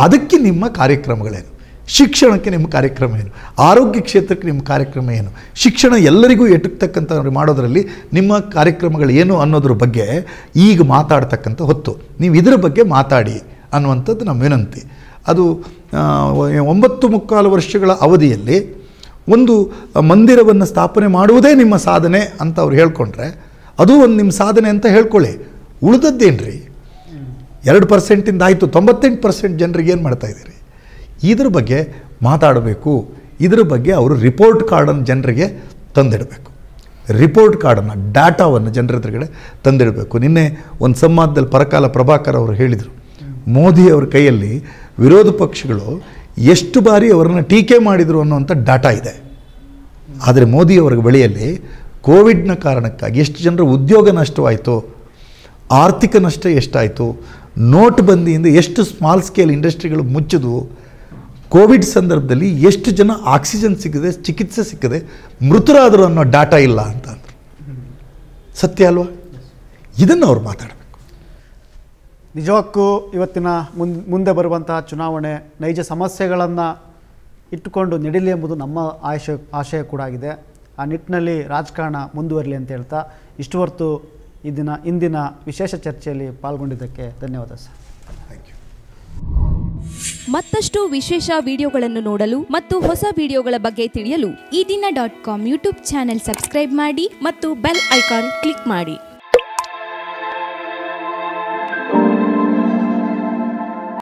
ಅದಕ್ಕೆ ನಿಮ್ಮ ಕಾರ್ಯಕ್ರಮಗಳೇನು ಶಿಕ್ಷಣಕ್ಕೆ ನಿಮ್ಮ ಕಾರ್ಯಕ್ರಮ ಏನು ಆರೋಗ್ಯ ಕ್ಷೇತ್ರಕ್ಕೆ ನಿಮ್ಮ ಕಾರ್ಯಕ್ರಮ ಏನು ಶಿಕ್ಷಣ ಎಲ್ಲರಿಗೂ ಎಟುಕ್ತಕ್ಕಂಥ ಮಾಡೋದರಲ್ಲಿ ನಿಮ್ಮ ಕಾರ್ಯಕ್ರಮಗಳು ಏನು ಅನ್ನೋದ್ರ ಬಗ್ಗೆ ಈಗ ಮಾತಾಡ್ತಕ್ಕಂಥ ಹೊತ್ತು ನೀವು ಇದರ ಬಗ್ಗೆ ಮಾತಾಡಿ ಅನ್ನುವಂಥದ್ದು ನಮ್ಮ ವಿನಂತಿ ಅದು ಒಂಬತ್ತು ಮುಕ್ಕಾಲು ವರ್ಷಗಳ ಅವಧಿಯಲ್ಲಿ ಒಂದು ಮಂದಿರವನ್ನು ಸ್ಥಾಪನೆ ಮಾಡುವುದೇ ನಿಮ್ಮ ಸಾಧನೆ ಅಂತ ಅವ್ರು ಹೇಳ್ಕೊಂಡ್ರೆ ಅದು ಒಂದು ನಿಮ್ಮ ಸಾಧನೆ ಅಂತ ಹೇಳ್ಕೊಳ್ಳಿ ಉಳಿದದ್ದೇನು ರೀ ಎರಡು ಪರ್ಸೆಂಟಿಂದ ಆಯಿತು ತೊಂಬತ್ತೆಂಟು ಪರ್ಸೆಂಟ್ ಜನರಿಗೆ ಏನು ಮಾಡ್ತಾಯಿದ್ದೀರಿ ಇದ್ರ ಬಗ್ಗೆ ಮಾತಾಡಬೇಕು ಇದ್ರ ಬಗ್ಗೆ ಅವರು ರಿಪೋರ್ಟ್ ಕಾರ್ಡನ್ನು ಜನರಿಗೆ ತಂದಿಡಬೇಕು ರಿಪೋರ್ಟ್ ಕಾರ್ಡನ್ನು ಡಾಟಾವನ್ನು ಜನರ ಹತ್ರಗಡೆ ತಂದಿಡಬೇಕು ನಿನ್ನೆ ಒಂದು ಸಂವಾದದಲ್ಲಿ ಪರಕಾಲ ಪ್ರಭಾಕರ್ ಅವರು ಹೇಳಿದರು ಮೋದಿ ಅವರ ಕೈಯಲ್ಲಿ ವಿರೋಧ ಪಕ್ಷಗಳು ಎಷ್ಟು ಬಾರಿ ಅವರನ್ನು ಟೀಕೆ ಮಾಡಿದರು ಅನ್ನೋವಂಥ ಡಾಟಾ ಇದೆ ಆದರೆ ಮೋದಿಯವರ ಬಳಿಯಲ್ಲಿ ಕೋವಿಡ್ನ ಕಾರಣಕ್ಕಾಗಿ ಎಷ್ಟು ಜನರ ಉದ್ಯೋಗ ನಷ್ಟವಾಯಿತು ಆರ್ಥಿಕ ನಷ್ಟ ಎಷ್ಟಾಯಿತು ನೋಟ್ ಬಂದಿಯಿಂದ ಎಷ್ಟು ಸ್ಮಾಲ್ ಸ್ಕೇಲ್ ಇಂಡಸ್ಟ್ರಿಗಳು ಮುಚ್ಚಿದವು ಕೋವಿಡ್ ಸಂದರ್ಭದಲ್ಲಿ ಎಷ್ಟು ಜನ ಆಕ್ಸಿಜನ್ ಸಿಕ್ಕದೆ ಚಿಕಿತ್ಸೆ ಸಿಕ್ಕದೆ ಮೃತರಾದರು ಅನ್ನೋ ಡಾಟಾ ಇಲ್ಲ ಅಂತ ಅಂದರು ಸತ್ಯ ಅಲ್ವಾ ಇದನ್ನು ಅವ್ರು ಮಾತಾಡಬೇಕು ನಿಜಕ್ಕೂ
ಇವತ್ತಿನ ಮುಂದೆ ಮುಂದೆ ಬರುವಂತಹ ಚುನಾವಣೆ ನೈಜ ಸಮಸ್ಯೆಗಳನ್ನು ಇಟ್ಟುಕೊಂಡು ನಡೀಲಿ ಎಂಬುದು ನಮ್ಮ ಆಶಯ ಆಶಯ ಕೂಡ ಆಗಿದೆ ಆ ನಿಟ್ಟಿನಲ್ಲಿ ರಾಜಕಾರಣ ಮುಂದುವರಲಿ ಅಂತ ಹೇಳ್ತಾ ಇಷ್ಟು ಹೊರತು ಇದನ್ನು ಇಂದಿನ ವಿಶೇಷ ಚರ್ಚೆಯಲ್ಲಿ ಪಾಲ್ಗೊಂಡಿದ್ದಕ್ಕೆ ಧನ್ಯವಾದ ಸರ್
ಮತ್ತಷ್ಟು ವಿಶೇಷ ವಿಡಿಯೋಗಳನ್ನು ನೋಡಲು ಮತ್ತು ಹೊಸ ವಿಡಿಯೋಗಳ ಬಗ್ಗೆ ತಿಳಿಯಲು Ee Dina dot com YouTube channel subscribe ಮಾಡಿ ಮತ್ತು ಬೆಲ್ ಐಕಾನ್ ಕ್ಲಿಕ್ ಮಾಡಿ